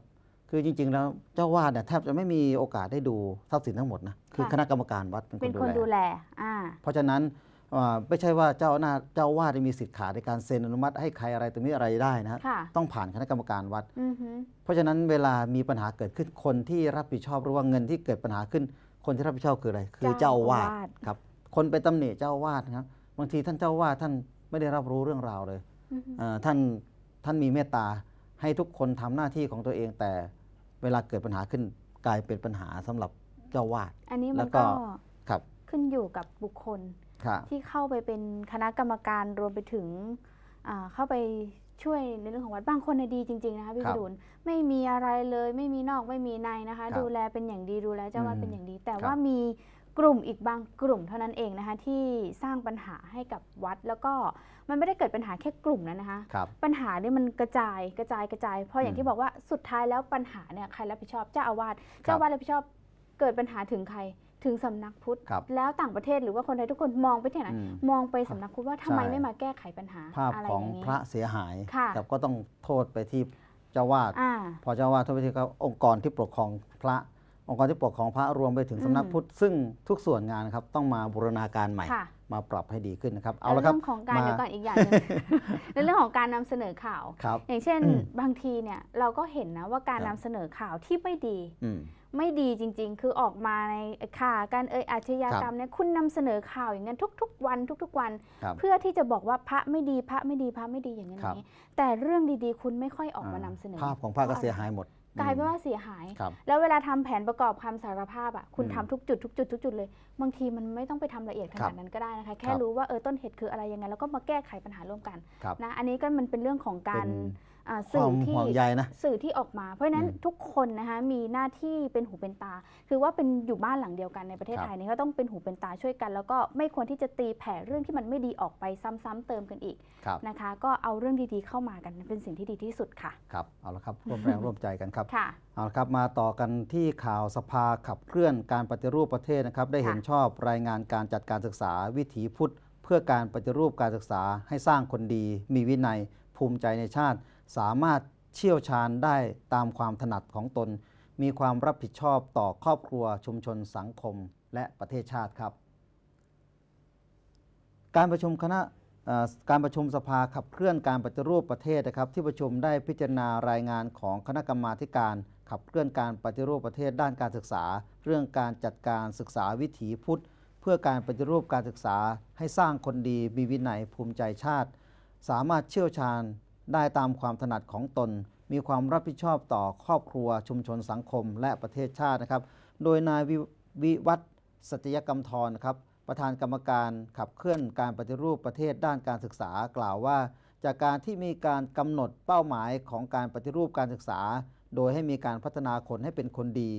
คือจริงๆแล้วเจ้าวาดเนี่ยแทบจะไม่มีโอกาสได้ดูทรัพย์สินทั้งหมดนะคือคณะกรรมการวัดเป็นคนดูแลเพราะฉะนั้นไม่ใช่ว่าเจ้าหน้าเจ้าว่าจะมีสิทธิ์ขาดในการเซ็นอนุมัติให้ใครอะไรตรงนี้อะไรได้นะต้องผ่านคณะกรรมการวัด เพราะฉะนั้นเวลามีปัญหาเกิดขึ้นคนที่รับผิดชอบหรือว่าเงินที่เกิดปัญหาขึ้นคนที่รับผิดชอบคืออะไรคือเจ้าวาดครับคนไปตำหนิเจ้าวาดครับบางทีท่านเจ้าวาดท่านไม่ได้รับรู้เรื่องราวเลยท่านท่านมีเมตตาให้ทุกคนทำหน้าที่ของตัวเองแต่เวลาเกิดปัญหาขึ้นกลายเป็นปัญหาสำหรับเจ้าวาดอันนี้มันก็ครับขึ้นอยู่กับบุคคลที่เข้าไปเป็นคณะกรรมการรวมไปถึงเข้าไปช่วยในเรื่องของวัดบางคนนดีจริงๆนะคะพี่ประดุลไม่มีอะไรเลย ไม่มีนอกไม่มีในนะคะดูแลเป็นอย่างดีดูแลเจ้าวัดเป็นอย่างดี แต่ว่ามีกลุ่มอีกบางกลุ่มเท่านั้นเองนะคะที่สร้างปัญหาให้กับวัดแล้วก็มันไม่ได้เกิดปัญหาแค่กลุ่มนั้นนะคะคปัญหาเนี่ยมันกระจายกระจายกระจาย เพราะอย่างที่บอกว่าสุดท้ายแล้วปัญหาเนี่ยใครรับผิดชอบเจ้าอาวาสเจ้าอาวาสรับผิดชอบ เกิดปัญหาถึงใครถึงสำนักพุทธ แล้วต่างประเทศหรือว่าคนไทยทุกคนมองไปที่ไหนมองไปสำนักพุทธว่าทำไมไม่มาแก้ไขปัญหา ภาพของพระเสียหายแต่ก็ต้องโทษไปที่เจ้าวาดพอเจ้าวาดทุกประเทศกองค์กรที่ปกครองพระองค์กรที่ปกครองพระรวมไปถึงสำสำนักพุทธ ซึ่งทุกส่วนงานครับต้องมาบูรณาการใหม่มาปรับให้ดีขึ้นนะครับ เอาละครับเรื่องของการเดี๋ยวก่อนอีกอย่างนึงในเรื่องของการนำเสนอข่าวอย่างเช่นบางทีเนี่ยเราก็เห็นนะว่าการนำาเสนอข่าวที่ไม่ดีอืไม่ดีจริงๆ คือออกมาในข่าวการเอ่ยอาชญากรรมเนี่ยคุณนำเสนอข่าวอย่างนั้นทุกๆ วันทุกๆวัน เพื่อที่จะบอกว่าพระไม่ดีพระไม่ดีพระไม่ดีอย่างนี้นนี้แต่เรื่องดีๆคุณไม่ค่อยออกมานำเสนอภาพของพระก็เสียหายหมดกลายเป็นว่าเสียหายแล้วเวลาทำแผนประกอบคำสารภาพอ่ะคุณทำทุกจุดทุกจุดทุกจุดเลย บางทีมันไม่ต้องไปทำละเอียดขนาดนั้นก็ได้นะคะแค่รู้ว่าเออต้นเหตุคืออะไรยังไงแล้ว ก็มาแก้ไขปัญหาร่วมกันนะอันนี้ก็มันเป็นเรื่องของการสื่อที่สื่อที่ออกมา เพราะนั้นทุกคนนะคะมีหน้าที่เป็นหูเป็นตา คือว่าเป็นอยู่บ้านหลังเดียวกันในประเทศไทยนี่ก็ต้องเป็นหูเป็นตาช่วยกัน แล้วก็ไม่ควรที่จะตีแผ่เรื่องที่มันไม่ดีออกไปซ้ำๆเติมกันอีกนะคะก็เอาเรื่องดีๆเข้ามากันเป็นสิ่งที่ดีที่สุดค่ะ ครับเอาละครับร่วมแรงร่วมใจกันครับเอาละครับ มาต่อกันที่ข่าวสภาขับเคลื่อนการปฏิรูปประเทศนะครับ ได้เห็นชอบรายงานการจัดการศึกษา วิถีพุทธ เพื่อการปฏิรูปการศึกษาให้สร้างคนดี มีวินัยภูมิใจในชาติสามารถเชี่ยวชาญได้ตามความถนัดของตน มีความรับผิดชอบต่อครอบครัว ชุมชนสังคม และประเทศชาติครับ การประชุมคณะการประชุมสภาขับเคลื่อนการปฏิรูปประเทศนะครับ ที่ประชุมได้พิจารณารายงานของคณะกรรมาการ ขับเคลื่อนการปฏิรูปประเทศด้านการศึกษา เรื่องการจัดการศึกษาวิถีพุทธ เพื่อการปฏิรูปการศึกษาให้สร้างคนดี มีวินัยภูมิใจชาติ สามารถเชี่ยวชาญได้ตามความถนัดของตน มีความรับผิดชอบต่อครอบครัว ชุมชนสังคม และประเทศชาตินะครับ โดยนายวิวัฒน์สัจยกรรมทรนะครับ ประธานกรรมการขับเคลื่อนการปฏิรูปประเทศด้านการศึกษากล่าวว่า จากการที่มีการกำหนดเป้าหมายของการปฏิรูปการศึกษา โดยให้มีการพัฒนาคนให้เป็นคนดี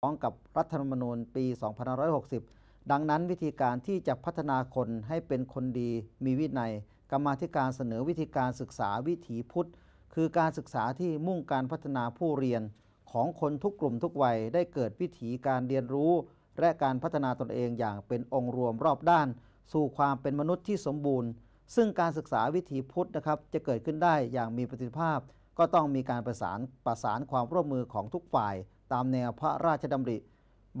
พร้อมกับรัฐธรรมนูญปี 2560 ดังนั้นวิธีการที่จะพัฒนาคนให้เป็นคนดี มีวินัยกรรมธิการเสนอวิธีการศึกษาวิถีพุทธ คือการศึกษาที่มุ่งการพัฒนาผู้เรียน ของคนทุกกลุ่มทุกวัยได้เกิดวิถีการเรียนรู้ และการพัฒนาตนเองอย่างเป็นองค์รวมรอบด้าน สู่ความเป็นมนุษย์ที่สมบูรณ์ ซึ่งการศึกษาวิถีพุทธนะครับ จะเกิดขึ้นได้อย่างมีประสิทธิภาพ ก็ต้องมีการประสานประสานความร่วมมือของทุกฝ่ายตามแนวพระราชดำริ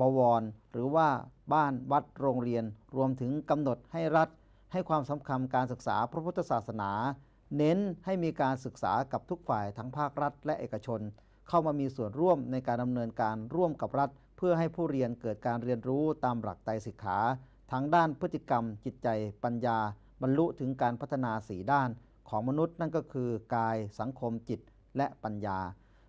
บวร หรือว่าบ้านวัดโรงเรียนรวมถึงกำหนดให้รัฐให้ความสำคัญการศึกษาพระพุทธศาสนา เน้นให้มีการศึกษากับทุกฝ่าย ทั้งภาครัฐ และเอกชน เข้ามามีส่วนร่วมในการดำเนินการร่วมกับรัฐ เพื่อให้ผู้เรียนเกิดการเรียนรู้ตามหลักไตรสิกขาทั้งด้านพฤติกรรม จิตใจ ปัญญา บรรลุถึงการพัฒนาสีด้าน ของมนุษย์ นั่นก็คือ กาย สังคมจิต และปัญญา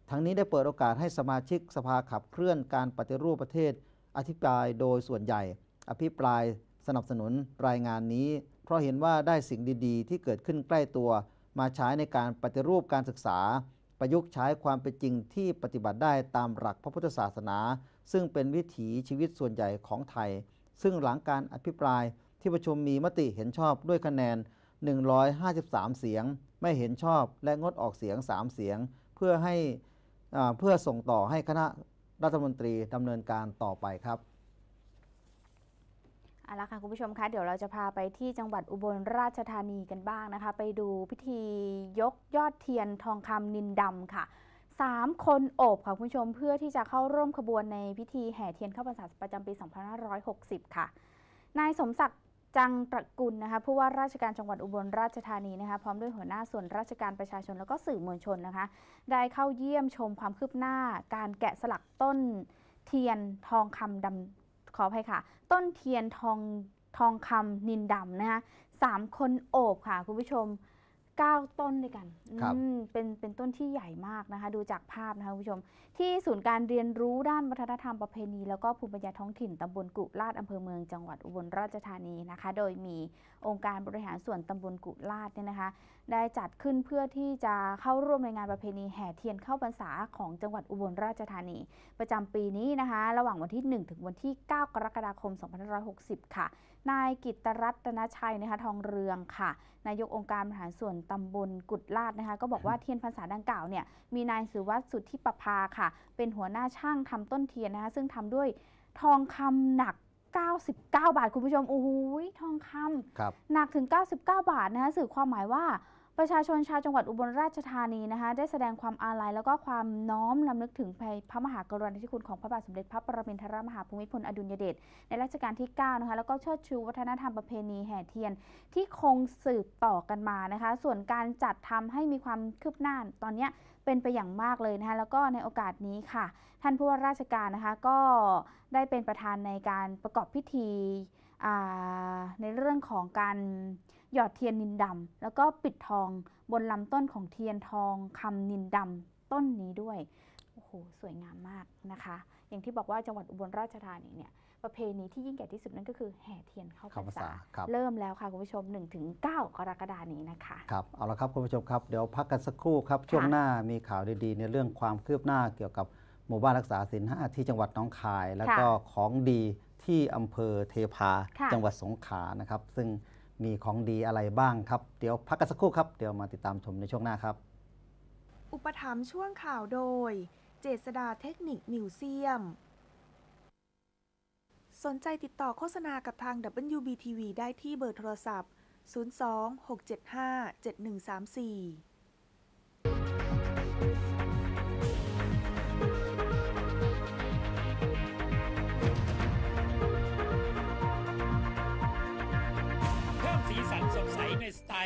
ทั้งนี้ได้เปิดโอกาสให้สมาชิก สภาขับเคลื่อนการปฏิรูปประเทศอธิบายโดยส่วนใหญ่ อภิปรายสนับสนุนรายงานนี้ เพราะเห็นว่าได้สิ่งดี ๆ ที่เกิดขึ้นใกล้ตัว มาใช้ในการปฏิรูปการศึกษา ประยุกต์ใช้ความเป็นจริงที่ปฏิบัติได้ตามหลักพระพุทธศาสนา ซึ่งเป็นวิถีชีวิตส่วนใหญ่ของไทย ซึ่งหลังการอภิปรายที่ประชุมมีมติเห็นชอบด้วยคะแนน 153 เสียง ไม่เห็นชอบและงดออกเสียง 3 เสียงเพื่อให้เพื่อส่งต่อให้คณะรัฐมนตรีดำเนินการต่อไปครับเอาละค่ะคุณผู้ชมคะเดี๋ยวเราจะพาไปที่จังหวัดอุบลราชธานีกันบ้างนะคะไปดูพิธียกยอดเทียนทองคำนินดำค่ะสามคนโอบค่ะคุณผู้ชมเพื่อที่จะเข้าร่วมขบวนในพิธีแห่เทียนเข้าพรรษาประจำปี 2560 ค่ะนายสมศักดิ์จังตระกุลนะคะผู้ว่าราชการจังหวัดอุบลราชธานีนะคะพร้อมด้วยหัวหน้าส่วนราชการประชาชนแล้วก็สื่อมวลชนนะคะได้เข้าเยี่ยมชมความคืบหน้าการแกะสลักต้นเทียนทองคำดำขออภัยค่ะ ต้นเทียนทองทองคำนินดำนะคะสามคนโอบค่ะ คุณผู้ชมก้าต้นด้วยกันเป็นเป็นต้นที่ใหญ่มากนะคะ ดูจากภาพนะคะคุณผู้ชมที่ศูนย์การเรียนรู้ด้านวัฒนธรรมประเพณีแล้วก็ภูมิปัญญาท้องถิ่นตำบลกุลาดอำเภอเมืองจังหวัดอุบลราชธานีนะคะ โดยมีองค์การบริหารส่วนตำบลกุลาดเนี่ยนะคะได้จัดขึ้นเพื่อที่จะเข้าร่วมในงานประเพณีแห่เทียนเข้าพรรษาของจังหวัดอุบลราชธานี ประจำปีนี้นะคะระหว่างวันที่ 1 ถึงวันที่ 9 กรกฎาคม 2560 ค่ะ นายกิตรัตนชัยนะคะทองเรืองค่ะ นายกองค์การบริหารส่วนตำบลกุดลาดนะคะ ก็บอกว่าเทียนพรรษาดังกล่าวเนี่ยมีนายสุวัสดิ์สุทธิประภาค่ะ เป็นหัวหน้าช่างทำต้นเทียนนะคะซึ่งทำด้วยทองคำหนัก99 บาทคุณผู้ชมโอ้ยทองคำหนักถึง 99 บาทนะคะสื่อความหมายว่าประชาชนชาวจังหวัดอุบลราชธานีนะคะ ได้แสดงความอาลัยแล้วก็ความน้อมลำลึกถึงพระมหากรุณาธิคุณ ของพระบาทสมเด็จพระปรมินทรมหาภูมิพลอดุลยเดชในรัชกาลที่9นะคะแล้วก็เชิดชูวัฒนธรรมประเพณีแห่เทียนที่คงสืบต่อกันมานะคะ ส่วนการจัดทำให้มีความคืบหน้าตอนนี้เป็นไปอย่างมากเลยนะคะแล้วก็ในโอกาสนี้ค่ะ ท่านผู้ว่าราชการนะคะ ก็ได้เป็นประธานในการประกอบพิธีในเรื่องของการหยอดเทียนนินดำแล้วก็ปิดทองบนลำต้นของเทียนทองคำนินดำต้นนี้ด้วยโอ้โหสวยงามมากนะคะ อย่างที่บอกว่าจังหวัดอุบลราชธานีเนี่ยประเพณีที่ยิ่งใหญ่ที่สุดนั่นก็คือแห่เทียนเข้าพรรษาเริ่มแล้วค่ะคุณผู้ชม 1-9 กรกฎานี้นะคะครับเอาละครับคุณผู้ชมครับเดี๋ยวพักกันสักครู่ครับช่วงหน้ามีข่าวดีๆ ในเรื่องความคืบหน้าเกี่ยวกับหมู่บ้านรักษาศีลห้าที่จังหวัดน้องคาย แล้วก็ของดีที่อำเภอเทพาจังหวัดสงขลานะครับ ซึ่งมีของดีอะไรบ้างครับเดี๋ยวพักกันสักครู่ครับเดี๋ยวมาติดตามชมในช่วงหน้าครับ อุปถัมภ์ช่วงข่าวโดยเจษดาเทคนิคมิวเซียมสนใจติดต่อโฆษณากับทาง WBTV ได้ที่เบอร์โทรศัพท์ 02 675 7134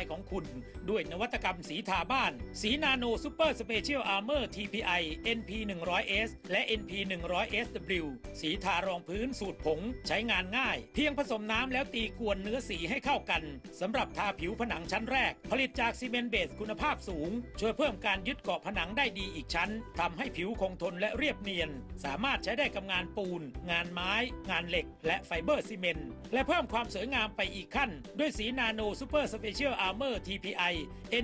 ายของคุณด้วยนวัตกรรมสีทาบ้าน สีนาโนซูเปอร์สเปเชียลอาร์เมอร์ TPI NP 1 0 0 S และ NP 1 0 0 SW สีทารองพื้นสูตรผงใช้งานง่าย เพียงผสมน้ำแล้วตีกวนเนื้อสีให้เข้ากันสำหรับทาผิวผนังชั้นแรก ผลิตจากซีเมนต์เบสคุณภาพสูง ช่วยเพิ่มการยึดเกาะผนังได้ดีอีกชั้นทำให้ผิวคงทนและเรียบเนียน สามารถใช้ได้กับงานปูน งานไม้ งานเหล็กและไฟเบอร์ซีเมนต์และเพิ่มความสวยงามไปอีกขั้น ด้วยสีนาโนซูเปอร์สเปเชียลอา Armor TPI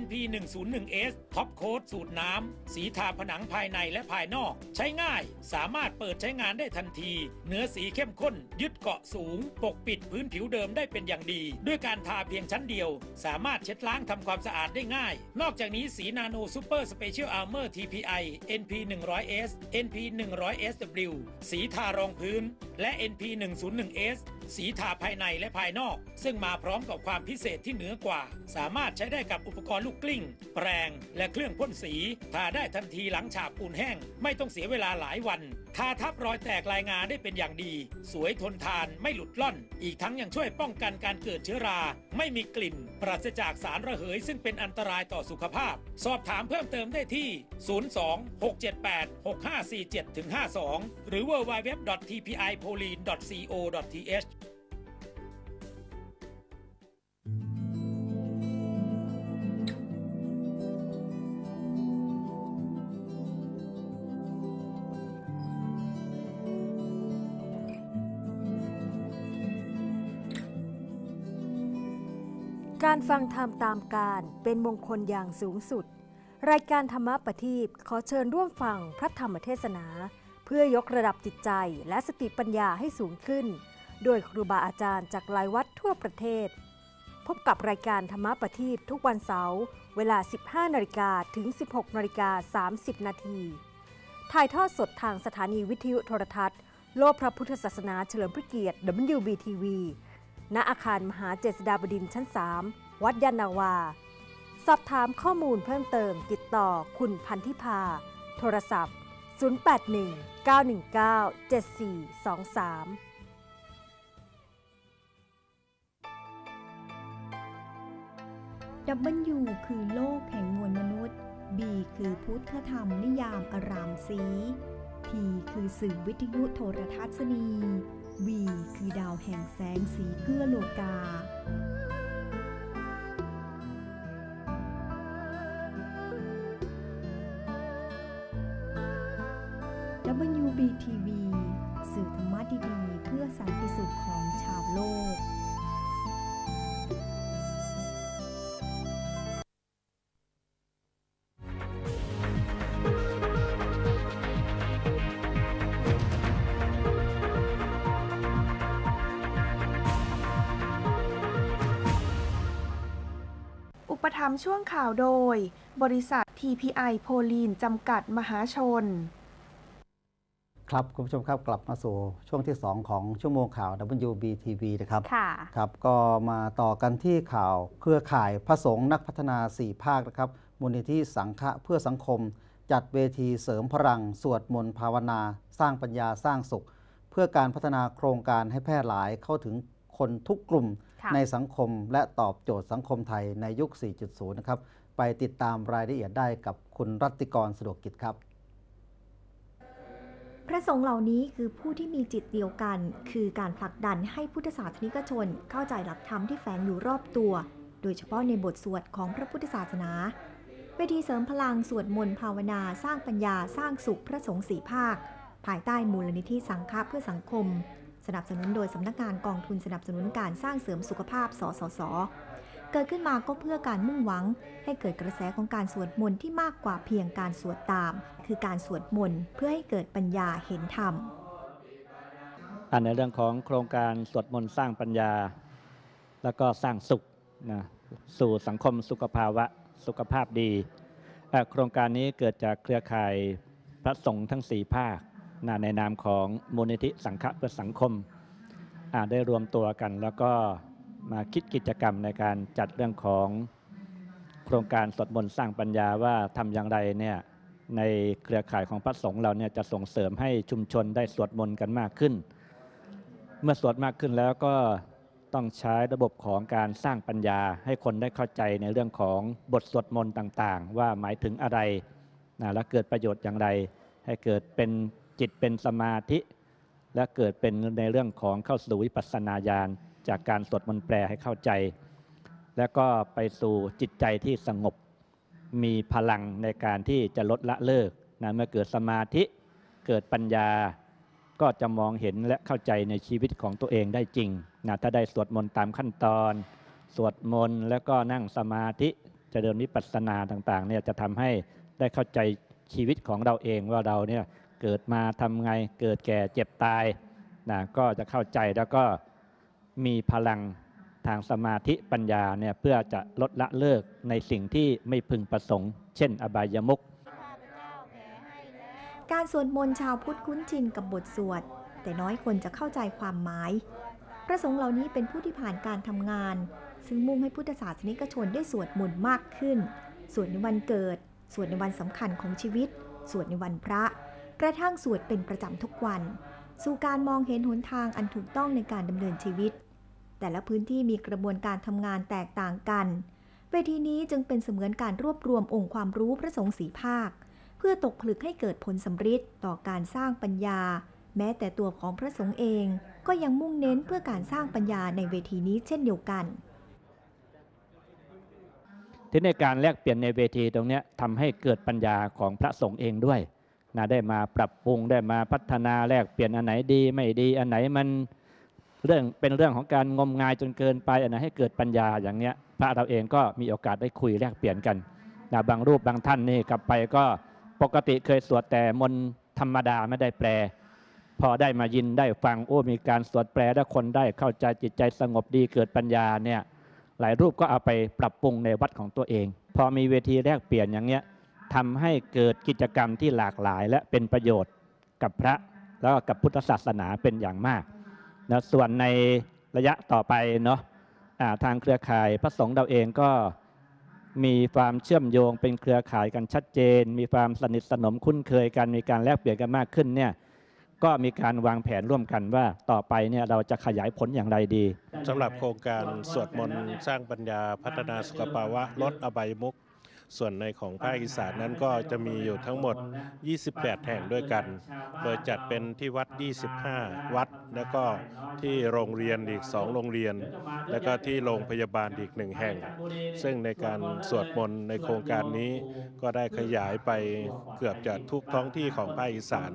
NP101S Top Coat สูตรน้ำ สีทาผนังภายในและภายนอก ใช้ง่ายสามารถเปิดใช้งานได้ทันที เนื้อสีเข้มข้น ยึดเกาะสูง ปกปิดพื้นผิวเดิมได้เป็นอย่างดี ด้วยการทาเพียงชั้นเดียว สามารถเช็ดล้างทำความสะอาดได้ง่าย นอกจากนี้สีนาโนซูเปอร์สเปเชียลอาร์เมอร์ TPI NP100S NP100SW สีทารองพื้นและ NP101S สีทาภายในและภายนอก ซึ่งมาพร้อมกับความพิเศษที่เหนือกว่า สามารถใช้ได้กับอุปกรณ์ลูกกลิ้ง แปรงและเครื่องพ่นสีทาได้ทันทีหลังฉาบปูนแห้ง ไม่ต้องเสียเวลาหลายวัน ทาทับรอยแตกลายงาได้เป็นอย่างดี สวยทนทานไม่หลุดล่อน อีกทั้งยังช่วยป้องกันการเกิดเชื้อรา ไม่มีกลิ่น ปราศจากสารระเหยซึ่งเป็นอันตรายต่อสุขภาพ สอบถามเพิ่มเติมได้ที่026786547-52หรือ www.tpipoline.co.th การฟังธรรมตามการเป็นมงคลอย่างสูงสุด รายการธรรมปทีปขอเชิญร่วมฟังพระธรรมเทศนา เพื่อยกระดับจิตใจและสติปัญญาให้สูงขึ้น โดยครูบาอาจารย์จากหลายวัดทั่วประเทศ พบกับรายการธรรมปทีปทุกวันเสาร์เวลา 15นาฬิกาถึง 16นาฬิกา 30 นาทีถ่ายทอดสดทางสถานีวิทยุโทรทัศน์โลกพระพุทธศาสนาเฉลิมพระเกียรติ WBTV ณอาคารมหาเจษฎาบดินชั้น 3 วัดยานาวา สอบถามข้อมูลเพิ่มเติมติดต่อคุณพันธิพา โทรศัพท์ 0819197423ดับเบิลยูคือโลกแห่งมวลมนุษย์ B คือพุทธธรรมนิยามอารามสีีคือสื่อวิทยุโทรทัศนีวีคือดาวแห่งแสงสีเกื้อโลกา WBTV สื่อธรรมะดี ๆ เพื่อสันติสุขของชาวโลกช่วงข่าวโดยบริษัท TPI โพลีน จำกัดมหาชน ครับ คุณผู้ชมครับ กลับมาสู่ช่วงที่ 2 ของชั่วโมงข่าว WBTV นะครับ ค่ะ ครับ ก็มาต่อกันที่ข่าว เครือข่ายพระสงฆ์นักพัฒนา 4 ภาคนะครับ มูลนิธิสังฆะเพื่อสังคม จัดเวทีเสริมพลัง สวดมนต์ภาวนา สร้างปัญญาสร้างสุข เพื่อการพัฒนาโครงการให้แพร่หลายเข้าถึงคนทุกกลุ่มในสังคมและตอบโจทย์สังคมไทยในยุค 4.0 นะครับ ไปติดตามรายละเอียดได้กับคุณรัติกรสะดวกกิจครับ พระสงฆ์เหล่านี้คือผู้ที่มีจิตเดียวกัน คือการผลักดันให้พุทธศาสนิกชนเข้าใจหลักธรรมที่แฝงอยู่รอบตัว โดยเฉพาะในบทสวดของพระพุทธศาสนาเวทีเสริมพลังสวดมนต์ภาวนาสร้างปัญญาสร้างสุขพระสงฆ์สีภาค ภายใต้มูลนิธิสังฆะเพื่อสังคมสนับสนุนโดยสำนักงานกองทุนสนับสนุนการสร้างเสริมสุขภาพสสส เกิดขึ้นมาก็เพื่อการมุ่งหวังให้เกิดกระแสของการสวดมนต์ที่มากกว่าเพียงการสวดตาม คือการสวดมนต์เพื่อให้เกิดปัญญาเห็นธรรม อันในเรื่องของโครงการสวดมนต์สร้างปัญญา แล้วก็สร้างสุขนะสู่สังคมสุขภาวะสุขภาพดีโครงการนี้เกิดจากเครือข่ายพระสงฆ์ทั้งสี่ภาคในนามของมูลนิธิสังฆะเพื่อสังคมได้รวมตัวกัน แล้วก็มาคิดกิจกรรมในการจัดเรื่องของโครงการสดมนสร้างปัญญาว่าทำอย่างไรเนี่ยในเครือข่ายของพระสงฆ์เราเนี่ยจะส่งเสริมให้ชุมชนได้สวดมนต์กันมากขึ้น เมื่อสวดมากขึ้นแล้วก็ต้องใช้ระบบของการสร้างปัญญา ให้คนได้เข้าใจในเรื่องของบทสวดมนต์ต่างๆ ว่าหมายถึงอะไรนะและเกิดประโยชน์อย่างไรให้เกิดเป็นจิตเป็นสมาธิและเกิดเป็นในเรื่องของเข้าสู่วิปัสสนาญาณจากการสวดมนต์แปลให้เข้าใจ แล้วก็ไปสู่จิตใจที่สงบมีพลังในการที่จะลดละเลิกนะเมื่อเกิดสมาธิเกิดปัญญา ก็จะมองเห็นและเข้าใจในชีวิตของตัวเองได้จริงนะถ้าได้สวดมนต์ตามขั้นตอน สวดมนต์แล้วก็นั่งสมาธิจะเดินวิปัสสนาต่างๆ เนี่ยจะทำให้ได้เข้าใจชีวิตของเราเองว่าเราเนี่ยเกิดมาทำไง เกิดแก่เจ็บตายนะก็จะเข้าใจแล้วก็มีพลังทางสมาธิปัญญาเนี่ยเพื่อจะลดละเลิกในสิ่งที่ไม่พึงประสงค์เช่นอบายมุก การสวดมนต์ชาวพุทธคุ้นชินกับบทสวดแต่น้อยคนจะเข้าใจความหมาย พระสงฆ์เหล่านี้เป็นผู้ที่ผ่านการทำงาน ซึ่งมุ่งให้พุทธศาสนิกชนได้สวดมนต์มากขึ้น สวดในวันเกิดสวดในวันสำคัญของชีวิตสวดในวันพระกระทั่งสวดเป็นประจำทุกวัน สู่การมองเห็นหนทางอันถูกต้องในการดำเนินชีวิต แต่ละพื้นที่มีกระบวนการทำงานแตกต่างกัน เวทีนี้จึงเป็นเสมือนการรวบรวมองค์ความรู้พระสงฆ์สีภาค เพื่อตกผลึกให้เกิดผลสำฤทธิ์ต่อการสร้างปัญญา แม้แต่ตัวของพระสงฆ์เองก็ยังมุ่งเน้นเพื่อการสร้างปัญญาในเวทีนี้เช่นเดียวกันที่ในการแลกเปลี่ยนในเวทีตรงนี้ทำให้เกิดปัญญาของพระสงฆ์เองด้วยนะได้มาปรับปรุงได้มาพัฒนาแลกเปลี่ยนอันไหนดีไม่ดีอันไหนมันเรื่องเป็นเรื่องของการงมงายจนเกินไปอันไหนให้เกิดปัญญาอย่างเนี้ยพระเราเองก็มีโอกาสได้คุยแลกเปลี่ยนกันนะบางรูปบางท่านนี่กลับไปก็ปกติเคยสวดแต่มนธรรมดาไม่ได้แปลพอได้มายินได้ฟังโอ้มีการสวดแปลถ้าคนได้เข้าใจจิตใจสงบดีเกิดปัญญาเนี่ยหลายรูปก็เอาไปปรับปรุงในวัดของตัวเองพอมีเวทีแลกเปลี่ยนอย่างเนี้ยทำให้เกิดกิจกรรมที่หลากหลายและเป็นประโยชน์กับพระแล้วกับพุทธศาสนาเป็นอย่างมากนะส่วนในระยะต่อไปเนาะทางเครือข่ายพระสงฆ์เราเองก็มีความเชื่อมโยง เป็นเครือข่ายกันชัดเจน มีความสนิทสนมคุ้นเคยกันมีการแลกเปลี่ยนกันมากขึ้นเนี่ยก็มีการวางแผนร่วมกันว่าต่อไปเนี่ยเราจะขยายผลอย่างไรดีสำหรับโครงการสวดมนต์สร้างปัญญาพัฒนาสุขภาวะลดอบายมุกส่วนในของภาคอีสานนั้นก็จะมีอยู่ทั้งหมด 28 แห่งด้วยกันโดยจัดเป็นที่วัด 25 วัด แล้วก็ที่โรงเรียนอีก 2 โรงเรียน แล้วก็ที่โรงพยาบาลอีกหนึ่งแห่ง ซึ่งในการสวดมนต์ในโครงการนี้ ก็ได้ขยายไปเกือบจะทุกท้องที่ของภาคอีสาน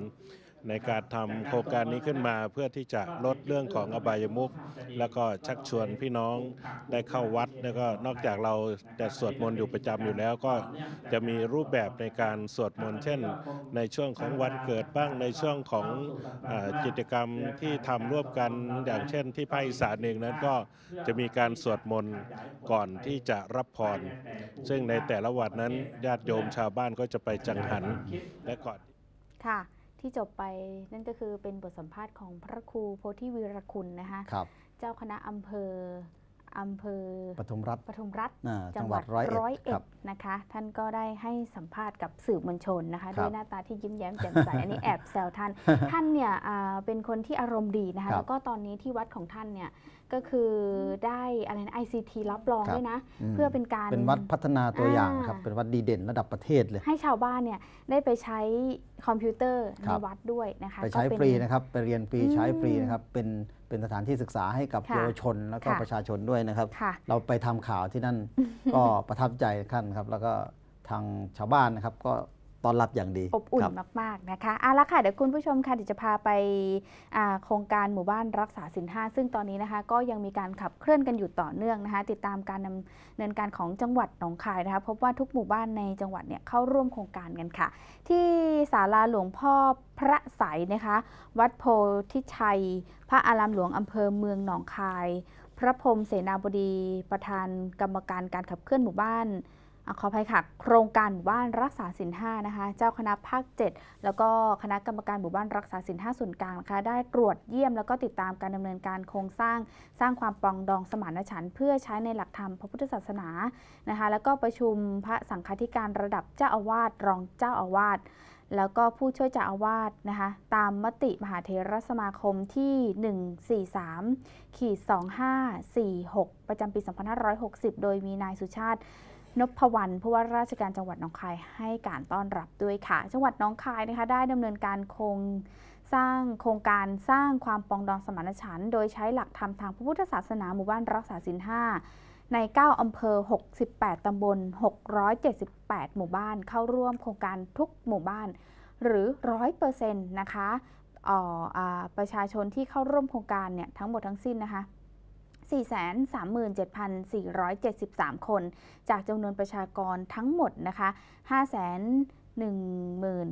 ในการทำโครงการนี้ขึ้นมาเพื่อที่จะลดเรื่องของอบายมุขแล้วก็ชักชวนพี่น้องได้เข้าวัดแล้วก็นอกจากเราจะสวดมนต์อยู่ประจำอยู่แล้ว ก็จะมีรูปแบบในการสวดมนต์เช่น ในช่วงของวันเกิดบ้างในช่วงของกิจกรรมที่ทำร่วมกันอย่างเช่น ที่ภาคอีสานเองนั้นก็จะมีการสวดมนต์ก่อนที่จะรับพรซึ่งในแต่ละวัดนั้นญาติโยมชาวบ้านก็จะไปจังหันและก่อนค่ะที่จบไปนั่นก็คือเป็นบทสัมภาษณ์ของพระครูโพธิวีรคุณนะคะครับเจ้าคณะอำเภออำเภอปทุมรัฐปทุมรัฐจังหวัดร้อยเอ็ดนะคะ ท่านก็ได้ให้สัมภาษณ์กับสื่อมวลชนนะคะด้วยหน้าตาที่ยิ้มแย้มแจ่มใสอันนี้แอบแซวท่าน ท่านเนี่ยเป็นคนที่อารมณ์ดีนะคะแล้วก็ตอนนี้ที่วัดของท่านเนี่ยก็คือได้อะไรนะ ICT รับรอง ด้วยนะ เพื่อเป็นการเป็นวัดพัฒนาตัวอย่างครับเป็นวัดดีเด่นระดับประเทศเลย ให้ชาวบ้านเนี่ยได้ไปใช้คอมพิวเตอร์ ในวัดด้วยนะคะไปใช้ฟรีนะครับไปเรียนฟรี ใช้ฟรีนะครับเป็นเป็นสถานที่ศึกษาให้กับเยาวชนแล้วก็ประชาชนด้วยนะครับ เราไปทำข่าวที่นั่นก็ประทับใจท่านครับแล้วก็ทางชาวบ้านนะครับก็ต้อนรับอย่างดีอบอุ่นมากๆ นะคะเอาละค่ะเดี๋ยวคุณผู้ชมค่ะเดี๋ยวจะพาไปโครงการหมู่บ้านรักษาสินห้าซึ่งตอนนี้นะคะก็ยังมีการขับเคลื่อนกันอยู่ต่อเนื่องนะคะติดตามการดำเนินการของจังหวัดหนองคายนะคะพบว่าทุกหมู่บ้านในจังหวัดเนี่ยเข้าร่วมโครงการกันค่ะ ที่ศาลาหลวงพ่อพระใสนะคะวัดโพธิชัย พระอารามหลวงอำเภอเมืองหนองคาย พระพรมเสนาบดีประธานกรรมการการขับเคลื่อนหมู่บ้านอขออภัยค่ะ โครงการหมู่บ้านรักษาสินห้านะคะ เจ้าคณะภาค 7 แล้วก็ คณะกรรมการหมู่บ้านรักษาสินห้าส่วนกลางนะคะ ได้ตรวจเยี่ยม แล้วก็ติดตามการดำเนินการโครงสร้างสร้างความปองดองสมานฉันท์เพื่อใช้ในหลักธรรมพระพุทธศาสนา นะคะ แล้วก็ประชุมพระสังฆธิการระดับเจ้าอาวาสรองเจ้าอาวาส แล้วก็ผู้ช่วยเจ้าอาวาสนะคะ ตามมติมหาเทรสมาคมที่143ขีด2546ประจำปี2560โดยมีนายสุชาตินพวรรณผู้ว่าราชการจังหวัดน้องคายให้การต้อนรับด้วยค่ะจังหวัดน้องคายนะคะได้ดำเนินการคงสร้างโครงการสร้างความปองดองสมานฉันท์โดยใช้หลักธรรมทางพระพุทธศาสนาหมู่บ้านรักษาศีลห้าใน 9อำเภอ 68ตำบล678 หมู่บ้าน เข้าร่วมโครงการทุกหมู่บ้าน หรือ 100%นะคะออประชาชนที่เข้าร่วมโครงการเนี่ยทั้งหมดทั้งสิ้นนะคะ437,473 คน จากจำนวนประชากรทั้งหมดนะคะ 5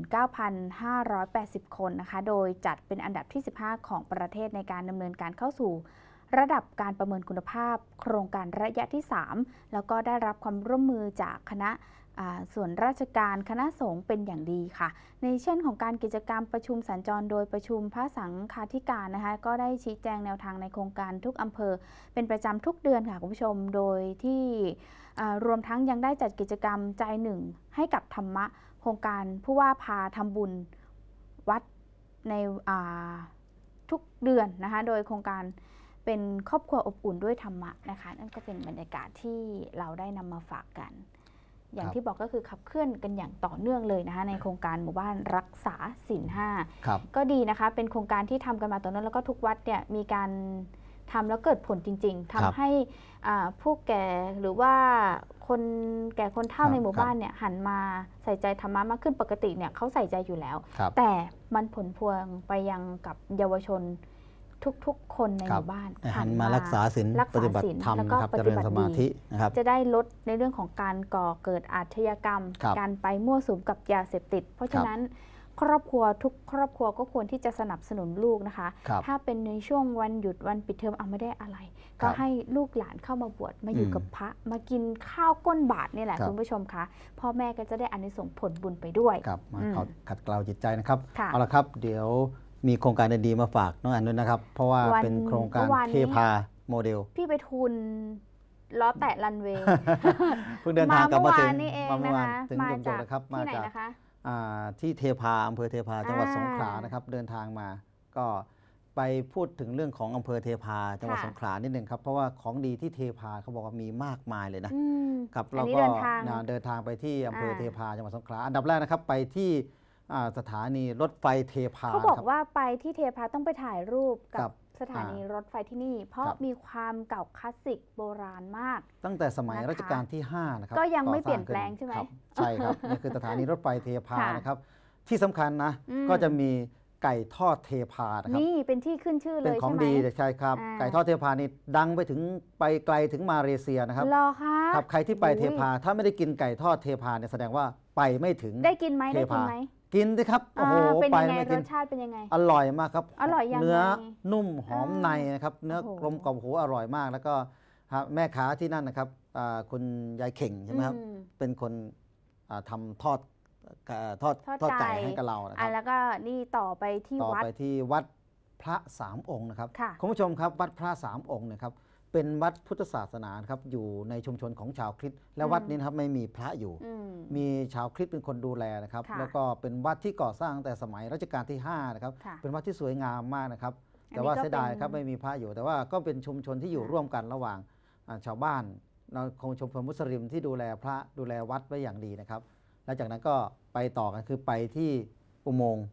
19,580 คนนะคะ โดยจัดเป็นอันดับที่ 15 ของประเทศในการดำเนินการเข้าสู่ ระดับการประเมินคุณภาพโครงการระยะที่ 3 แล้วก็ได้รับความร่วมมือจากคณะส่วนราชการคณะสงฆ์เป็นอย่างดีค่ะ ในเช่นของการกิจกรรมประชุมสัญจรโดยประชุมพระสังฆาธิการนะคะก็ได้ชี้แจงแนวทางในโครงการทุกอำเภอเป็นประจำทุกเดือนค่ะ คุณผู้ชม โดยที่รวมทั้งยังได้จัดกิจกรรมใจหนึ่ง ให้กับธรรมะ โครงการผู้ว่าพาทำบุญวัดในทุกเดือนนะคะโดยโครงการเป็นครอบครัวอบอุ่นด้วยธรรมะนะคะนั่นก็เป็นบรรยากาศที่เราได้นำมาฝากกันอย่างที่บอกก็คือขับเคลื่อนกันอย่างต่อเนื่องเลยนะคะในโครงการหมู่บ้านรักษาสินห้าก็ดีนะคะ เป็นโครงการที่ทำกันมาต่อเนื่องแล้วก็ทุกวัดเนี่ยมีการทำแล้วเกิดผลจริง ๆ ทำให้ผู้แก่หรือว่าคนแก่คนเฒ่าในหมู่บ้านเนี่ยหันมาใส่ใจธรรมะมากขึ้นปกติเนี่ยเขาใส่ใจอยู่แล้ว แต่มันผลพวงไปยังกับเยาวชนทุกๆ คนในหมู่บ้านหันมารักษาศีลปฏิบัติธรรมก็ปฏิบัติสมาธินะครับ จะได้ลดในเรื่องของการก่อเกิดอาชญากรรม การไปมั่วสุมกับยาเสพติด เพราะฉะนั้น ครอบครัวทุกครอบครัวก็ควรที่จะสนับสนุนลูกนะคะ ถ้าเป็นในช่วงวันหยุดวันปิดเทอมเอาไม่ได้อะไร ก็ให้ลูกหลานเข้ามาบวชมาอยู่กับพระมากินข้าวก้นบาทนี่แหละคุณผู้ชมคะพ่อแม่ก็จะได้อานิสงส์ผลบุญไปด้วย ครับมาขัดเกลาจิตใจนะครับเอาละครับเดี๋ยวมีโครงการดีๆมาฝากน้องอันด้วยนะครับ เพราะว่าวเป็นโครงการเทพาโมเดลพี่ไปทุนล้อแตะรันเวย์เพิ่งเดินทางกลับมาถึงเมื่อวานนี่เองมาเมื่อวานะคะถึงยมโจทยนะครับมาที่ไหนจากนะคะที่เทพาอำเภอเทพาจังหวัดสงขลานะครับเดินทางมา ก็ไปพูดถึงเรื่องของอำเภอเทพาจังหวัดสงขลานิดหนึ่งครับเพราะว่าของดีที่เทพาเขาบอกว่ามีมากมายเลยนะครับเราก็เดินทางไปที่อำเภอเทพาจังหวัดสงขลาอันดับแรกนะครับไปที่สถานีรถไฟเทพาเขาบอกว่าไปที่เทพาต้องไปถ่ายรูปกับสถานีรถไฟที่นี่ เพราะมีความเก่าคลาสสิกโบราณมาก ตั้งแต่สมัยรัชกาลที่5นะครับ ก็ยังไม่เปลี่ยนแปลงใช่ไหมใช่ครับนี่คือสถานีรถไฟเทพานะครับที่สำคัญนะก็จะมีไก่ทอดเทพานะครับ นี่ เป็นที่ขึ้นชื่อเลยเป็นของดีใช่ครับไก่ทอดเทพานี่ดังไปถึงไปไกลถึงมาเลเซียนะครับรอค่ะครับใครที่ไปเทพาถ้าไม่ได้กินไก่ทอดเทพาเนี่ยแสดงว่าไปไม่ถึงได้กินไหมได้กินไหมกินสิครับโอ้โหเป็นไปยังไงมรกินสชาติเป็นยังไงอร่อยมากครับ อร่อยยังงเนื้อนุ่มหอมในนะครับ เนื้อกลมกล่อมโหอร่อยมาก แล้วก็แม่ค้าที่นั่นนะครับคุณยายเข่งใช่ไหมครับเป็นคนทำาทอดทอดทอดไก่ให้กับเราครับแล้วก็นี่ต่อไปที่ต่อวัดไปที่วัดพระสามองค์นะครับคุณผู้ชมครับวัดพระสามองค์นะครับเป็นวัดพุทธศาสนาครับอยู่ในชุมชนของชาวคริสต์และวัดนี้นครับ ไม่มีพระอยู่ มีชาวคริสต์เป็นคนดูแลนะครับ แล้วก็เป็นวัดที่ก่อสร้างแต่สมัยรัชกาลที่ 5 นะครับ เป็นวัดที่สวยงามมากนะครับ แต่ว่าเสียดายครับไม่มีพระอยู่ แต่ว่าก็เป็นชุมชนที่อยู่ร่วมกันระหว่าง ชาวบ้านเราคงชมพมุสลิมที่ดูแลพระดูแลวัดไว้อย่างดีนะครับแล้วจากนั้นก็ไปต่อกันคือไปที่อุโมงค์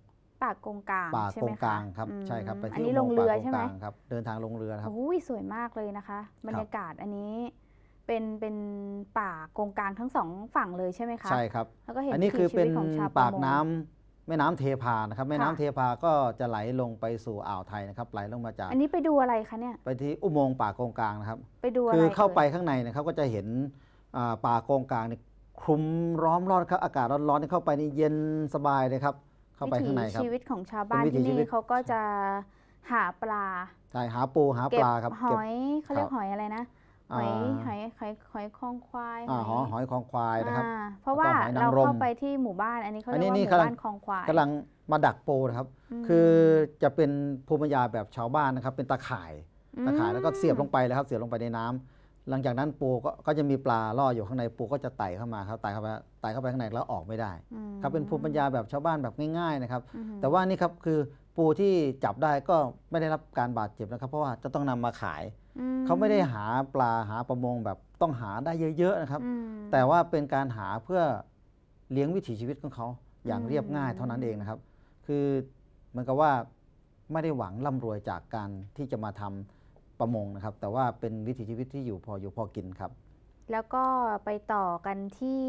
ปากกงกลางปาใช่กไหมงกลาคะงครับอใช่ครับไปนที่นี้ลงเรือใช่ไหมครับ เดินทางลงเรือครับโอ้ยสวยมากเลยนะคะ บรรยากาศอันนี้เป็นเป็นป่าโกงกลางทั้งสองฝั่งเลยใช่ไหมคะใช่ครับแล้วก็เห็นอันนี้คือเป็นปากน้ำแม่น้ำเทพานะครับ แม่น้ำาเทพาก็จะไหลลงไปสู่อ่าวไทยนะครับไหลลงมาจาก อันนี้ไปดูอะไรคะเนี่ยไปที่อุโมงค์ป่าโกงกลางนะครับ ไปดูอะไรคือเข้าไปข้างในนะครับก็จะเห็นป่าโกงกลางเนี่ยคลุมร้อมรอนครับอากาศร้อนๆเนี่เข้าไปนี่เย็นสบายเลยครับข้าไปข้างในครับชีวิตของชาวบ้านที่นี่เขาก็จะหาปลาใช่หาปูหาปลาครับหอยเขาเรียกหอยอะไรนะหอยหอยหอยหอยคองควายหอหอยคองควายนะครับ เพราะว่าเราเข้าไปที่หมู่บ้านอันนี้เขาเรียกว่าหมู่บ้านคองควายกำลังมาดักปูนะครับคือจะเป็นภูมิปัญญาแบบชาวบ้านนะครับเป็นตาข่ายตาข่าย แล้วก็เสียบลงไปแล้วครับเสียบลงไปในน้ำหลังจากนั้นปูก็ก็จะมีปลาล่ออยู่ข้างในปูก็จะไต่เข้ามาครับไต่เข้าไปไต่เข้าไปข้างในแล้วออกไม่ได้ ครับเป็นภูมิปัญญาแบบชาวบ้านแบบง่าย ๆนะครับ แต่ว่านี่ครับคือปูที่จับได้ก็ไม่ได้รับการบาดเจ็บนะครับเพราะว่าจะต้องนำมาขาย เขาไม่ได้หาปลาหาประมง แบบต้องหาได้เยอะๆนะครับ แต่ว่าเป็นการหาเพื่อเลี้ยงวิถีชีวิตของเขาอย่างเรียบง่ายเท่านั้นเองนะครับ คือเหมือนกับว่าไม่ได้หวังร่ำรวยจากการที่จะมาทำประมงนะครับแต่ว่าเป็นวิถีชีวิตที่อยู่พออยู่พอกินครับ แล้วก็ไปต่อกันที่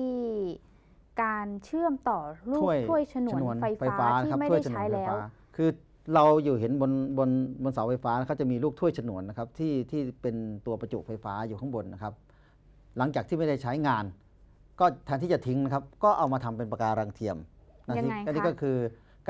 การเชื่อมต่อลูกถ้วยฉนวนไฟฟ้าที่ไม่ได้ใช้แล้ว คือเราอยู่เห็นบนบนบนเสาไฟฟ้าเขาจะมีลูกถ้วยฉนวนนะครับที่ที่เป็นตัวประจุไฟฟ้าอยู่ข้างบนนะครับหลังจากที่ไม่ได้ใช้งาน ก็แทนที่จะทิ้งนะครับก็เอามาทำเป็นปะการังเทียมนะที่อันนี้ก็คือ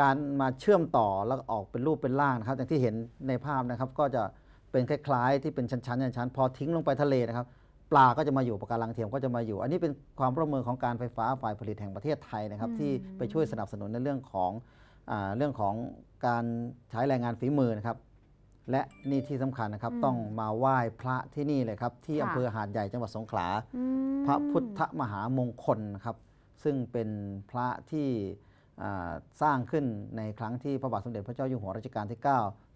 การมาเชื่อมต่อแล้วออกเป็นรูปเป็นร่างนะครับ อย่างที่เห็นในภาพนะครับก็จะเป็นคล้ายๆ ที่เป็นชั้นๆชั้นๆพอทิ้งลงไปทะเลนะครับปลาก็จะมาอยู่ปะการังเทียมก็จะมาอยู่ อันนี้เป็นความร่วมมือของการไฟฟ้าฝ่ายผลิตแห่งประเทศไทยนะครับที่ไปช่วยสนับสนุนในเรื่องของอเรื่องของการใช้แรงงานฝีมือนะครับและนี่ที่สำคัญนะครับต้องมาไหว้พระที่นี่เลยครับที่อำเภอหาดใหญ่จังหวัดสงขลาพระพุทธมหามงคลนะครับซึ่งเป็นพระที่สร้างขึ้นในครั้งที่พระบาทสมเด็จพระเจ้าอยู่หัวรัชกาลที่ 9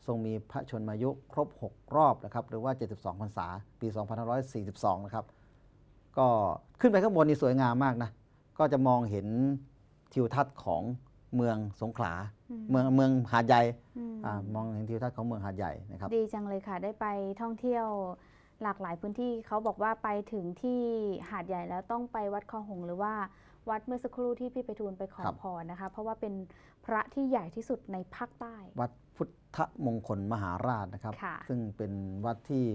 ทรงมีพระชนมายุครบ 6 รอบนะครับหรือว่า72พรรษาปี 2542 นะครับ ก็ขึ้นไปข้างบนนี่สวยงามมากนะ ก็จะมองเห็นทิวทัศน์ของเมืองสงขลาเมืองเมืองหาดใหญ่มองเห็นทิวทัศน์ของเมืองหาดใหญ่นะครับ ดีจังเลยค่ะ ได้ไปท่องเที่ยวหลากหลายพื้นที่เขาบอกว่าไปถึงที่หาดใหญ่แล้วต้องไปวัดคลองหงหรือว่าวัดเมื่อสักครู่ที่พี่ไปทูลไปขอพรนะคะ เพราะว่าเป็นพระที่ใหญ่ที่สุดในภาคใต้วัดพุทธมงคลมหาราชนะครับซึ่งเป็นวัดที่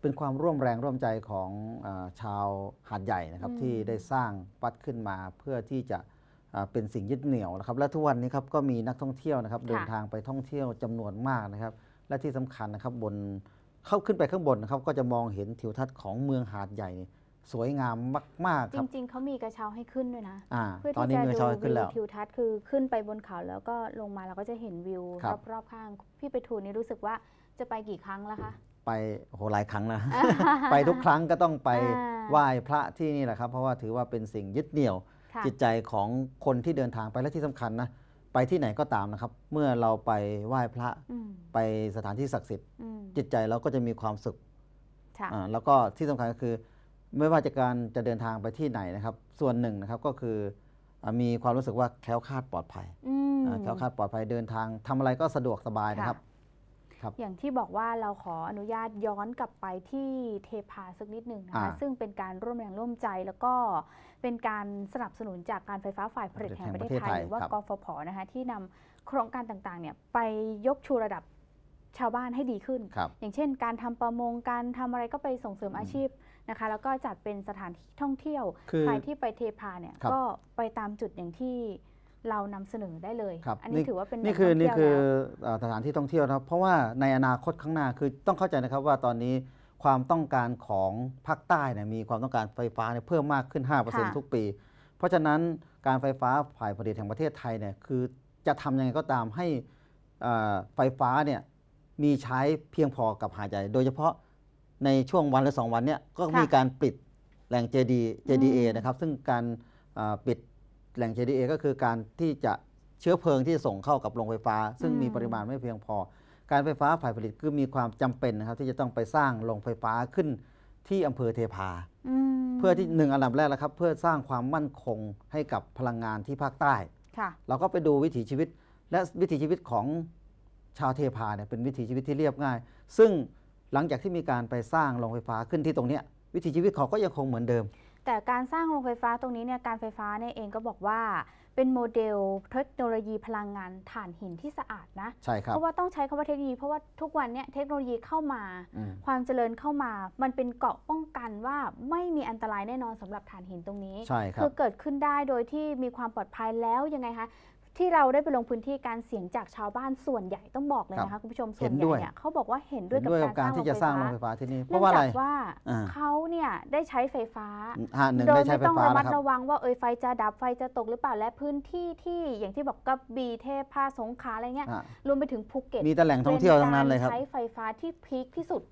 เป็นความร่วมแรงร่วมใจของอชาวหาดใหญ่นะครับที่ได้สร้างวัดขึ้นมาเพื่อที่จะเป็นสิ่งยึดเหนี่ยวนะครับ และทุกวันนี้ครับก็มีนักท่องเที่ยวนะครับเดินทางไปท่องเที่ยวจำนวนมากนะครับและที่สำคัญนะครับบนเข้าขึ้นไปข้างบนนะครับก็จะมองเห็นทิวทัศน์ของเมืองหาดใหญ่สวยงามมากมกคจรับริงๆ เขามีกระเช้าให้ขึ้นด้วยนะเพื่อตอนที่นี้จะดูวิวทิวทัศน์คือขึ้นไปบนเขาแล้วก็ลงมาเราก็จะเห็นวิวรรอบๆข้าง พี่ไปทูลนี่รู้สึกว่าจะไปกี่ครั้งแล้วคะ ไปโหหลายครั้งนะ ไปทุกครั้งก็ต้องไปไหว้พระที่นี่แหละครับเพราะว่าถือว่าเป็นสิ่งยึดเหนี่ยว จิตใจของคนที่เดินทางไปและที่สำคัญนะไปที่ไหนก็ตามนะครับ เมื่อเราไปไหว้พระไปสถานที่ศักดิ์สิทธิ์จิตใจเราก็จะมีความสุขแล้วก็ที่สำคัญก็คือไม่ว่าจะการจะเดินทางไปที่ไหนนะครับ ส่วนหนึ่งนะครับก็คือมีความรู้สึกว่าแคล้วคลาดปลอดภัยแคล้วคลาดปลอดภัยเดินทาง ทำอะไรก็สะดวกสบายนะครับ ครับ อย่างที่บอกว่าเราขออนุญาตย้อนกลับไปที่เทพาสักนิดหนึ่งนะคะซึ่งเป็นการร่วมแรงร่วมใจแล้วก็เป็นการสนับสนุนจากการไฟฟ้าฝ่ายผลิตแห่งประเทศไทยหรือว่ากฟผ นะคะที่นำโครงการต่างๆเนี่ยไปยกชูระดับชาวบ้านให้ดีขึ้น อย่างเช่นการทำประมงการทำอะไรก็ไปส่งเสริมอาชีพนะคะแล้วก็จัดเป็นสถานที่ท่องเที่ยวใครที่ไปเทพาเนี่ย ก็ไปตามจุดอย่างที่เรานำเสนอได้เลยครับอันนี้ถือว่าเป็นนี่คือนี่ท่งคือเที่ยวอ่อสถานที่ท่องเที่ยวนะครับเพราะว่าในอนาคตข้างหน้าคือต้องเข้าใจนะครับว่าตอนนี้ความต้องการของภาคใต้เนี่ยมีความต้องการไฟฟ้าเนี่ยเพิ่มมากขึ้น5%ทุกปีเพราะฉะนั้นการไฟฟ้าฝ่ายผลิตแห่งประเทศไทยเนี่ยคือ จะทำยังไงก็ตามให้ไฟฟ้าเนี่ย มีใช้เพียงพอกับหายใจ โดยเฉพาะในช่วงวันและสองวันเนี่ยก็มีการปิดแหล่ง JD JDA นะครับซึ่งการปิดแหล่ง JDA ก็คือการที่จะเชื้อเพลิงที่ส่งเข้ากับโรงไฟฟ้า ซึ่งมีปริมาณไม่เพียงพอ การไฟฟ้าฝ่ายผลิตก็มีความจำเป็นนะครับที่จะต้องไปสร้างโรงไฟฟ้าขึ้นที่อำเภอเทพาเพื่อที่หนึ่งอันดับแรกแล้วครับ เพื่อสร้างความมั่นคงให้กับพลังงานที่ภาคใต้เราก็ไปดูวิถีชีวิตและวิถีชีวิตของชาวเทพาเนี่ยเป็นวิถีชีวิตที่เรียบง่าย ซึ่งหลังจากที่มีการไปสร้างโรงไฟฟ้าขึ้นที่ตรงนี้วิถีชีวิตเขาก็ยังคงเหมือนเดิม แต่การสร้างโรงไฟฟ้าตรงนี้เนี่ยการไฟฟ้าเนี่ยเองก็บอกว่า เป็นโมเดลเทคโนโลยีพลังงานถ่านหินที่สะอาดนะใช่ครับเพราะว่าต้องใช้คำว่าเทคโนโลยีเพราะว่าทุกวันเนี่ยเทคโนโลยีเข้ามา ความเจริญเข้ามามันเป็นเกราะป้องกันว่าไม่มีอันตรายแน่นอนสำหรับถ่านหินตรงนี้ใช่ครับคือเกิดขึ้นได้โดยที่มีความปลอดภัยแล้วยังไงคะที่เราได้ไปลงพื้นที่การเสียงจากชาวบ้านส่วนใหญ่ต้องบอกเลยนะคะคุณผู้ชมส่วนใหญ่เนี่ยเขาบอกว่าเห็นด้วยกับการที่จะสร้างโรงไฟฟ้าที่นี่เพราะว่าอะไรว่าเขาเนี่ยได้ใช้ไฟฟ้าโดยไม่ต้องระมัดระวัง ว่าเอยไฟจะดับไฟจะตกหรือเปล่าและพื้นที่ที่อย่างที่บอกกระบี่เทพาสงขาอะไรเงี้ยรวมไปถึงภูเก็ตมีแต่แหล่งท่องเที่ยวทั้งนั้นเลยครับใช้ไฟฟ้าที่พีคที่สุด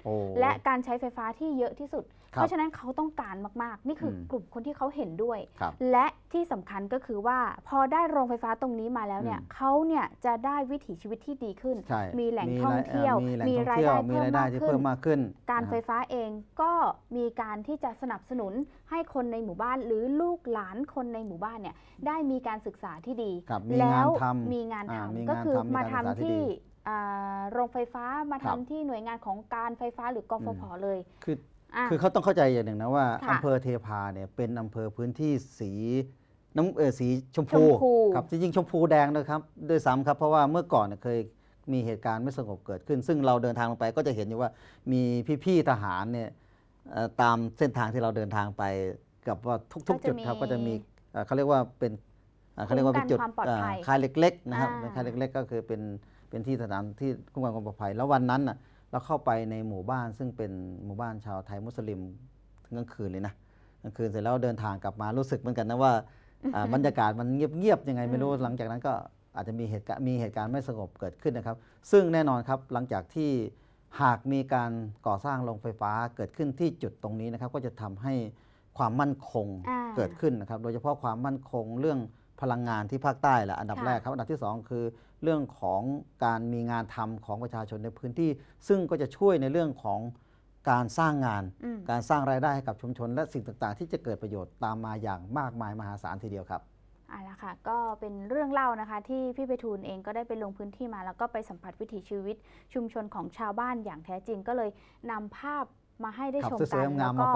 และการใช้ไฟฟ้าที่เยอะที่สุดเพราะฉะนั้นเขาต้องการมาก ๆ นี่คือกลุ่มคนที่เขาเห็นด้วย และที่สำคัญก็คือว่าพอได้โรงไฟฟ้าตรงนี้มาแล้วเนี่ยเขาเนี่ยจะได้วิถีชีวิตที่ดีขึ้น มีแหล่งท่องเที่ยวมีรายได้เพิ่มมากขึ้น การไฟฟ้าเองก็มีการที่จะสนับสนุนให้คนในหมู่บ้านหรือลูกหลานคนในหมู่บ้านเนี่ยได้มีการศึกษาที่ดี แล้วมีงานทำก็คือมาทำที่โรงไฟฟ้ามาทำที่หน่วยงานของการไฟฟ้าหรือกฟผเลย คือคือเขาต้องเข้าใจอย่างหนึ่งนะว่าอำเภอเทพาเนี่ยเป็นอำเภอพื้นที่สีน้ำเออสีชมพูครับจริงๆชมพูแดงนะครับ ด้วยซ้ำครับ เพราะว่าเมื่อก่อนเคยมีเหตุการณ์ไม่สงบเกิดขึ้น ซึ่งเราเดินทางลงไปก็จะเห็นอยู่ว่ามีพี่ ๆ ทหารเนี่ยตามเส้นทางที่เราเดินทางไป กับว่าทุก ๆจุดครับ ก็จะมีเขาเรียกว่าเป็นเขาเรียกว่าเป็นจุดค้าลยเายเล็กๆนะครับคายเล็กๆก็คือเป็นเป็นที่สถานที่คุ้มกันความปลอดภัย แล้ววันนั้นน่ะเราเข้าไปในหมู่บ้าน ซึ่งเป็นหมู่บ้านชาวไทยมุสลิมกลางคืนเลยนะกลางคืนเสร็จแล้วเดินทางกลับมารู้สึกเหมือนกันนะว่า บรรยากาศมันเงียบๆยังไงไม่รู้ หลังจากนั้นก็อาจจะมีเหตุการ์มีเหตุการณ์ไม่สงบเกิดขึ้นนะครับ ซึ่งแน่นอนครับหลังจากที่หากมีการก่อสร้างโรงไฟฟ้าเกิดขึ้นที่จุดตรงนี้นะครับก็จะทำให้ความมั่นคงเกิดขึ้นนะครับ โดยเฉพาะความมั่นคงเรื่องพลังงานที่ภาคใต้แหละอันดับแรกครับอันดับที่ 2 คือเรื่องของการมีงานทำของประชาชนในพื้นที่ ซึ่งก็จะช่วยในเรื่องของการสร้างงาน การสร้างรายได้ให้กับชุมชน และสิ่งต่าง ๆ ที่จะเกิดประโยชน์ตามมาอย่างมากมายมหาศาลทีเดียวครับออะละค่ะก็เป็นเรื่องเล่านะคะที่พี่ไปทูลเองก็ได้ไปลงพื้นที่มาแล้วก็ไปสัมผัสวิถีชีวิตชุมชนของชาวบ้านอย่างแท้จริงก็เลยนำภาพมาให้ได้ชมกันแล้วก็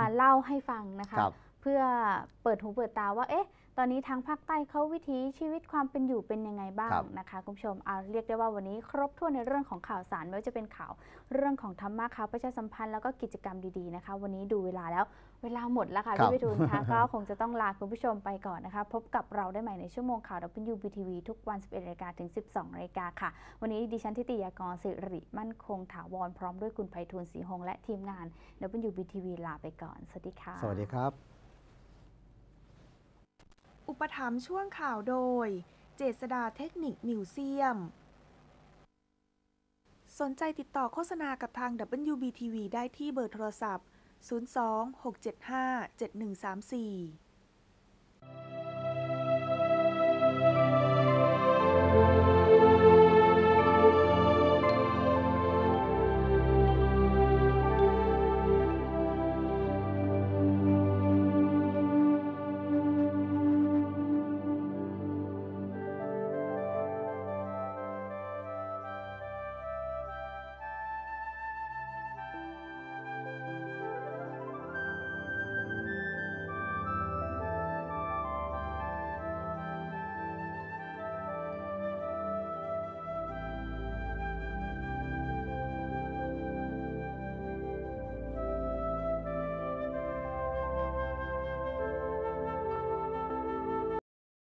มาเล่าให้ฟังนะคะเพื่อเปิดหูเปิดตาว่าเอ๊ะตอนนี้ทางภาคใต้เขาวิถีชีวิตความเป็นอยู่เป็นยังไงบ้างนะคะ คุณผู้ชมเอาเรียกได้ว่าวันนี้ครบถ้วนในเรื่องของข่าวสาร ไม่ว่าจะเป็นข่าวเรื่องของธรรมะข่าวประชาสัมพันธ์แล้วก็กิจกรรมดีๆนะคะวันนี้ดูเวลาแล้วเวลาหมดแล้วค่ะพี่วิทูลคะก็คงจะต้องลาคุณผู้ชมไปก่อนนะคะพบกับเราได้ใหม่ในชั่วโมงข่าวดับเลิยูบีทีีวทุกวัน 11นาฬิกาถึง 12นาฬิกาค่ะ วันนี้ดิฉันทิติยากรสิริมั่นคงถาวรพร้อมด้วยคุณไพฑูรย์ศรีหงและทีมงานดทีวีลาไปก่อนสวัสดีค่ะสวัสดีครับอุปถัมภ์ช่วงข่าวโดยเจษดาเทคนิคมิวเซียม สนใจติดต่อโฆษณากับทาง WBTV ได้ที่เบอร์โทรศัพท์02 675 7134